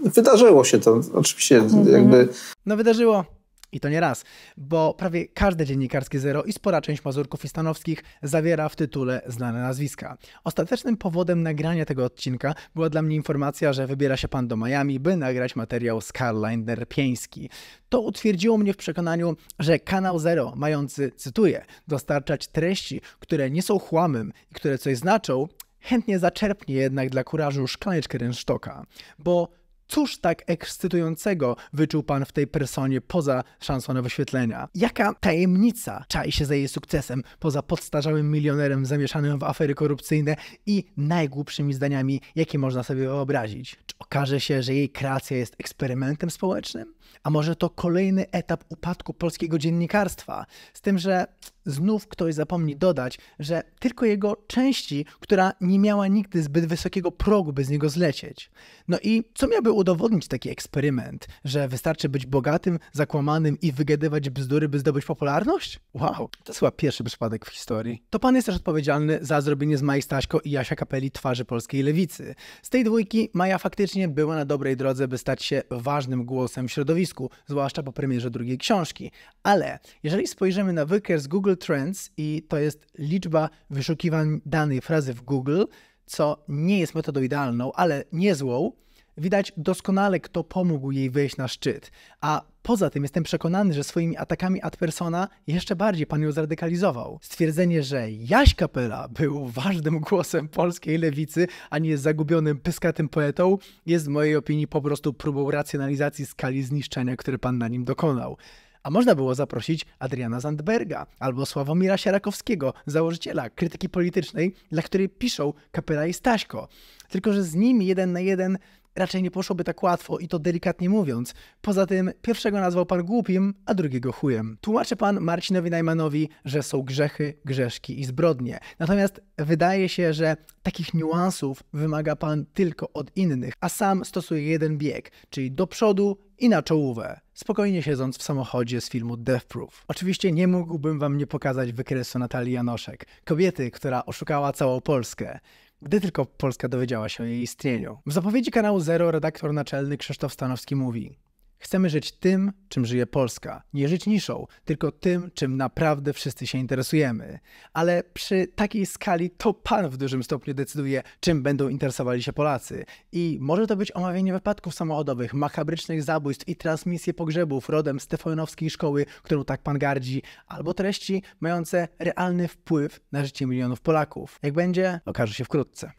wydarzyło się to. Oczywiście mhm. jakby... No wydarzyło. I to nie raz, bo prawie każde dziennikarskie zero i spora część Mazurków i Stanowskich zawiera w tytule znane nazwiska. Ostatecznym powodem nagrania tego odcinka była dla mnie informacja, że wybiera się pan do Miami, by nagrać materiał z Caroline Pieński. To utwierdziło mnie w przekonaniu, że kanał Zero, mający, cytuję, dostarczać treści, które nie są chłamym i które coś znaczą, chętnie zaczerpnie jednak dla kurażu szklaneczkę rynsztoka, bo Cóż tak ekscytującego wyczuł pan w tej personie poza szansą na wyświetlenia? Jaka tajemnica czai się za jej sukcesem poza podstarzałym milionerem zamieszanym w afery korupcyjne i najgłupszymi zdaniami, jakie można sobie wyobrazić? Czy okaże się, że jej kreacja jest eksperymentem społecznym? A może to kolejny etap upadku polskiego dziennikarstwa? Z tym, że znów ktoś zapomni dodać, że tylko jego części, która nie miała nigdy zbyt wysokiego progu, by z niego zlecieć. No i co miałby udowodnić taki eksperyment, że wystarczy być bogatym, zakłamanym i wygadywać bzdury, by zdobyć popularność? Wow, to jest chyba pierwszy przypadek w historii. To pan jest też odpowiedzialny za zrobienie z Maji Staśko i Jasia Kapeli twarzy polskiej lewicy. Z tej dwójki Maja faktycznie była na dobrej drodze, by stać się ważnym głosem środowiska środowisku, zwłaszcza po premierze drugiej książki. Ale jeżeli spojrzymy na wykres Google Trends i to jest liczba wyszukiwań danej frazy w Google, co nie jest metodą idealną, ale niezłą, widać doskonale, kto pomógł jej wejść na szczyt. A Poza tym jestem przekonany, że swoimi atakami ad persona jeszcze bardziej pan ją zradykalizował. Stwierdzenie, że Jaś Kapela był ważnym głosem polskiej lewicy, a nie zagubionym pyskatym poetą, jest w mojej opinii po prostu próbą racjonalizacji skali zniszczenia, które pan na nim dokonał. A można było zaprosić Adriana Zandberga albo Sławomira Sierakowskiego, założyciela krytyki politycznej, dla której piszą Kapela i Staśko. Tylko, że z nimi jeden na jeden raczej nie poszłoby tak łatwo i to delikatnie mówiąc. Poza tym pierwszego nazwał pan głupim, a drugiego chujem. Tłumaczy pan Marcinowi Najmanowi, że są grzechy, grzeszki i zbrodnie. Natomiast wydaje się, że takich niuansów wymaga pan tylko od innych, a sam stosuje jeden bieg, czyli do przodu i na czołówę, spokojnie siedząc w samochodzie z filmu Death Proof. Oczywiście nie mógłbym wam nie pokazać wykresu Natalii Janoszek, kobiety, która oszukała całą Polskę gdy tylko Polska dowiedziała się o jej istnieniu. W zapowiedzi kanału Zero redaktor naczelny Krzysztof Stanowski mówi: Chcemy żyć tym, czym żyje Polska. Nie żyć niszą, tylko tym, czym naprawdę wszyscy się interesujemy. Ale przy takiej skali to pan w dużym stopniu decyduje, czym będą interesowali się Polacy. I może to być omawianie wypadków samochodowych, makabrycznych zabójstw i transmisje pogrzebów rodem Stefanowskiej szkoły, którą tak pan gardzi, albo treści mające realny wpływ na życie milionów Polaków. Jak będzie, okaże się wkrótce.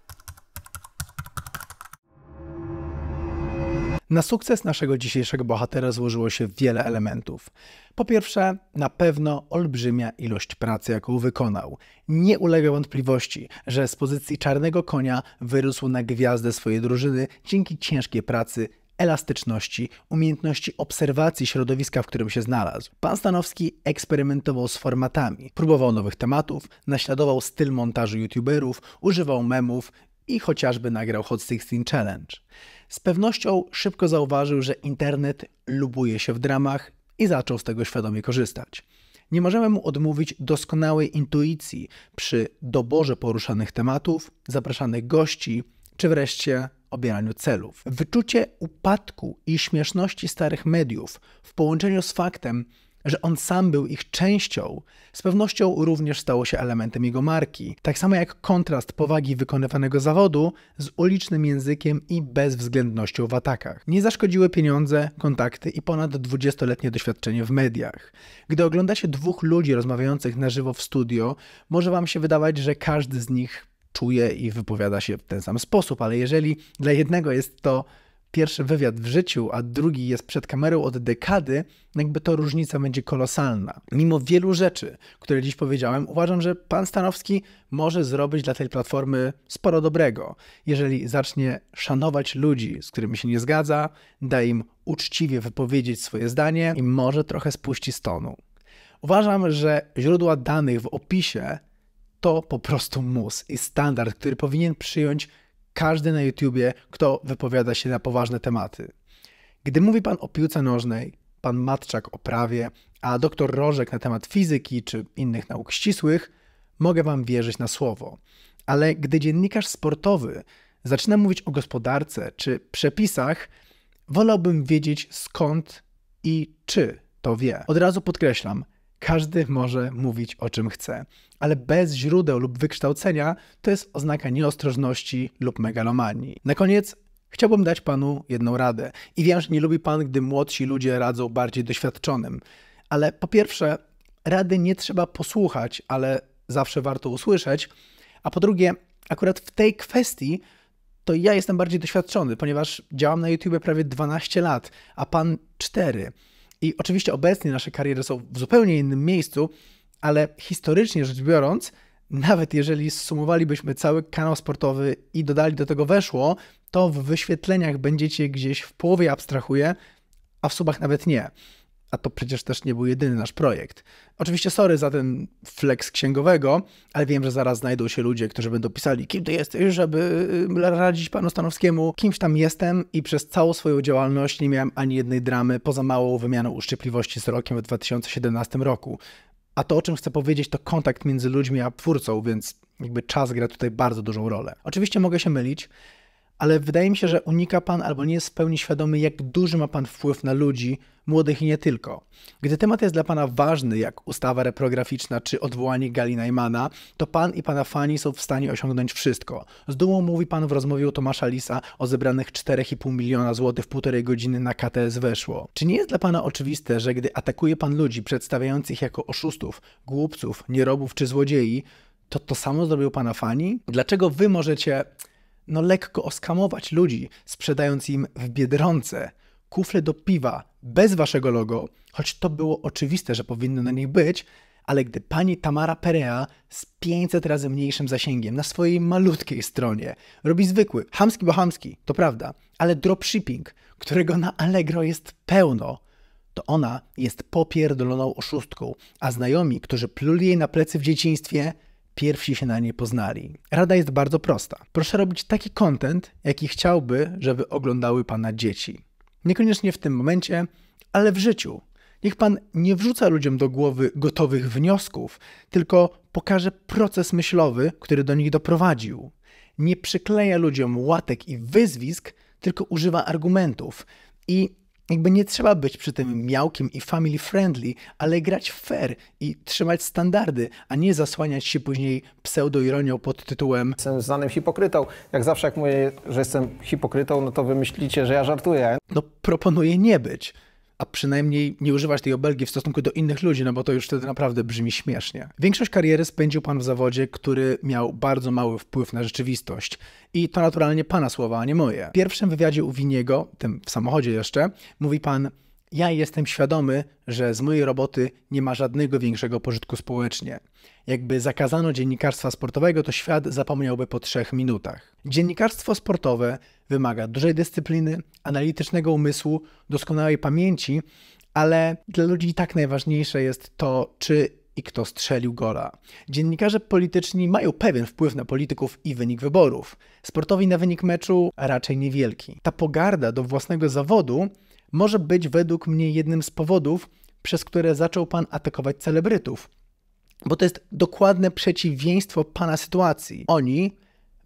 Na sukces naszego dzisiejszego bohatera złożyło się wiele elementów. Po pierwsze, na pewno olbrzymia ilość pracy, jaką wykonał. Nie ulega wątpliwości, że z pozycji czarnego konia wyrósł na gwiazdę swojej drużyny dzięki ciężkiej pracy elastyczności, umiejętności obserwacji środowiska, w którym się znalazł. Pan Stanowski eksperymentował z formatami, próbował nowych tematów, naśladował styl montażu youtuberów, używał memów i chociażby nagrał Hot 16 Challenge. Z pewnością szybko zauważył, że internet lubuje się w dramach i zaczął z tego świadomie korzystać. Nie możemy mu odmówić doskonałej intuicji przy doborze poruszanych tematów, zapraszanych gości czy wreszcie obieraniu celów. Wyczucie upadku i śmieszności starych mediów w połączeniu z faktem, że on sam był ich częścią, z pewnością również stało się elementem jego marki. Tak samo jak kontrast powagi wykonywanego zawodu z ulicznym językiem i bezwzględnością w atakach. Nie zaszkodziły pieniądze, kontakty i ponad 20-letnie doświadczenie w mediach. Gdy oglądacie dwóch ludzi rozmawiających na żywo w studio, może wam się wydawać, że każdy z nich czuje i wypowiada się w ten sam sposób, ale jeżeli dla jednego jest to pierwszy wywiad w życiu, a drugi jest przed kamerą od dekady, jakby to różnica będzie kolosalna. Mimo wielu rzeczy, które dziś powiedziałem, uważam, że pan Stanowski może zrobić dla tej platformy sporo dobrego, jeżeli zacznie szanować ludzi, z którymi się nie zgadza, da im uczciwie wypowiedzieć swoje zdanie i może trochę spuści z tonu. Uważam, że źródła danych w opisie to po prostu mus i standard, który powinien przyjąć każdy na YouTubie, kto wypowiada się na poważne tematy. Gdy mówi pan o piłce nożnej, pan Matczak o prawie, a doktor Rożek na temat fizyki czy innych nauk ścisłych, mogę wam wierzyć na słowo. Ale gdy dziennikarz sportowy zaczyna mówić o gospodarce czy przepisach, wolałbym wiedzieć skąd i czy to wie. Od razu podkreślam, każdy może mówić o czym chce, ale bez źródeł lub wykształcenia to jest oznaka nieostrożności lub megalomanii. Na koniec chciałbym dać panu jedną radę. I wiem, że nie lubi pan, gdy młodsi ludzie radzą bardziej doświadczonym, ale po pierwsze, rady nie trzeba posłuchać, ale zawsze warto usłyszeć, a po drugie, akurat w tej kwestii to ja jestem bardziej doświadczony, ponieważ działam na YouTube prawie 12 lat, a pan 4. I oczywiście obecnie nasze kariery są w zupełnie innym miejscu, ale historycznie rzecz biorąc, nawet jeżeli zsumowalibyśmy cały kanał sportowy i dodali do tego weszło, to w wyświetleniach będziecie gdzieś w połowie abstrahuję, a w subach nawet nie a to przecież też nie był jedyny nasz projekt. Oczywiście sorry za ten flex księgowego, ale wiem, że zaraz znajdą się ludzie, którzy będą pisali, kim ty jesteś, żeby y, radzić panu Stanowskiemu, kimś tam jestem i przez całą swoją działalność nie miałem ani jednej dramy, poza małą wymianą uszczypliwości z rokiem w 2017 roku. A to, o czym chcę powiedzieć, to kontakt między ludźmi a twórcą, więc jakby czas gra tutaj bardzo dużą rolę. Oczywiście mogę się mylić, ale wydaje mi się, że unika Pan albo nie jest w pełni świadomy, jak duży ma Pan wpływ na ludzi, młodych i nie tylko. Gdy temat jest dla Pana ważny, jak ustawa reprograficzna czy odwołanie Gali Najmana, to Pan i Pana fani są w stanie osiągnąć wszystko. Z dumą mówi Pan w rozmowie u Tomasza Lisa o zebranych 4,5 miliona złotych w półtorej godziny na KTS weszło. Czy nie jest dla Pana oczywiste, że gdy atakuje Pan ludzi przedstawiających jako oszustów, głupców, nierobów czy złodziei, to to samo zrobił Pana fani? Dlaczego Wy możecie no lekko oskamować ludzi, sprzedając im w Biedronce kufle do piwa bez waszego logo, choć to było oczywiste, że powinno na nich być, ale gdy pani Tamara Perea z 500 razy mniejszym zasięgiem na swojej malutkiej stronie robi zwykły, hamski bo hamski, to prawda, ale dropshipping, którego na Allegro jest pełno, to ona jest popierdoloną oszustką, a znajomi, którzy pluli jej na plecy w dzieciństwie, pierwsi się na nie poznali. Rada jest bardzo prosta. Proszę robić taki content, jaki chciałby, żeby oglądały Pana dzieci. Niekoniecznie w tym momencie, ale w życiu. Niech Pan nie wrzuca ludziom do głowy gotowych wniosków, tylko pokaże proces myślowy, który do nich doprowadził. Nie przykleja ludziom łatek i wyzwisk, tylko używa argumentów. I jakby nie trzeba być przy tym miałkiem i family friendly, ale grać fair i trzymać standardy, a nie zasłaniać się później pseudoironią pod tytułem Jestem znanym hipokrytą. Jak zawsze jak mówię, że jestem hipokrytą, no to wymyślicie, że ja żartuję. No proponuję nie być a przynajmniej nie używać tej obelgi w stosunku do innych ludzi, no bo to już wtedy naprawdę brzmi śmiesznie. Większość kariery spędził pan w zawodzie, który miał bardzo mały wpływ na rzeczywistość. I to naturalnie pana słowa, a nie moje. W pierwszym wywiadzie u Winiego, tym w samochodzie jeszcze, mówi pan, ja jestem świadomy, że z mojej roboty nie ma żadnego większego pożytku społecznie. Jakby zakazano dziennikarstwa sportowego, to świat zapomniałby po trzech minutach. Dziennikarstwo sportowe wymaga dużej dyscypliny, analitycznego umysłu, doskonałej pamięci, ale dla ludzi tak najważniejsze jest to, czy i kto strzelił gola. Dziennikarze polityczni mają pewien wpływ na polityków i wynik wyborów. Sportowi na wynik meczu raczej niewielki. Ta pogarda do własnego zawodu może być według mnie jednym z powodów, przez które zaczął pan atakować celebrytów. Bo to jest dokładne przeciwieństwo pana sytuacji. Oni,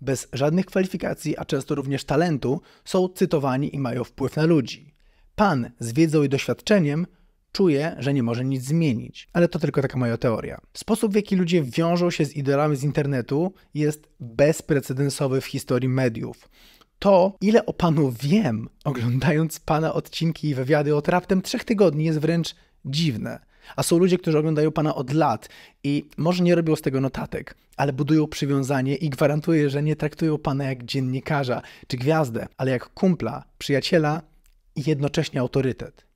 bez żadnych kwalifikacji, a często również talentu, są cytowani i mają wpływ na ludzi. Pan z wiedzą i doświadczeniem czuje, że nie może nic zmienić. Ale to tylko taka moja teoria. Sposób, w jaki ludzie wiążą się z idolami z internetu, jest bezprecedensowy w historii mediów to, ile o panu wiem, oglądając pana odcinki i wywiady od raptem trzech tygodni, jest wręcz dziwne. A są ludzie, którzy oglądają pana od lat i może nie robią z tego notatek, ale budują przywiązanie i gwarantuję, że nie traktują pana jak dziennikarza czy gwiazdę, ale jak kumpla, przyjaciela i jednocześnie autorytet.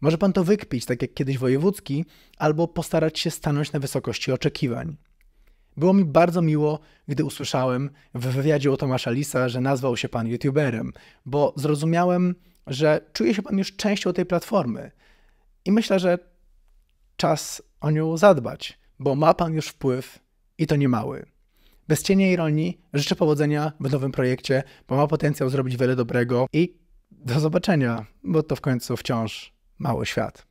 Może pan to wykpić, tak jak kiedyś wojewódzki, albo postarać się stanąć na wysokości oczekiwań. Było mi bardzo miło, gdy usłyszałem w wywiadzie u Tomasza Lisa, że nazwał się pan YouTuberem, bo zrozumiałem, że czuje się pan już częścią tej platformy. I myślę, że czas o nią zadbać, bo ma pan już wpływ i to nie mały. Bez cienia ironii życzę powodzenia w nowym projekcie, bo ma potencjał zrobić wiele dobrego i do zobaczenia, bo to w końcu wciąż mały świat.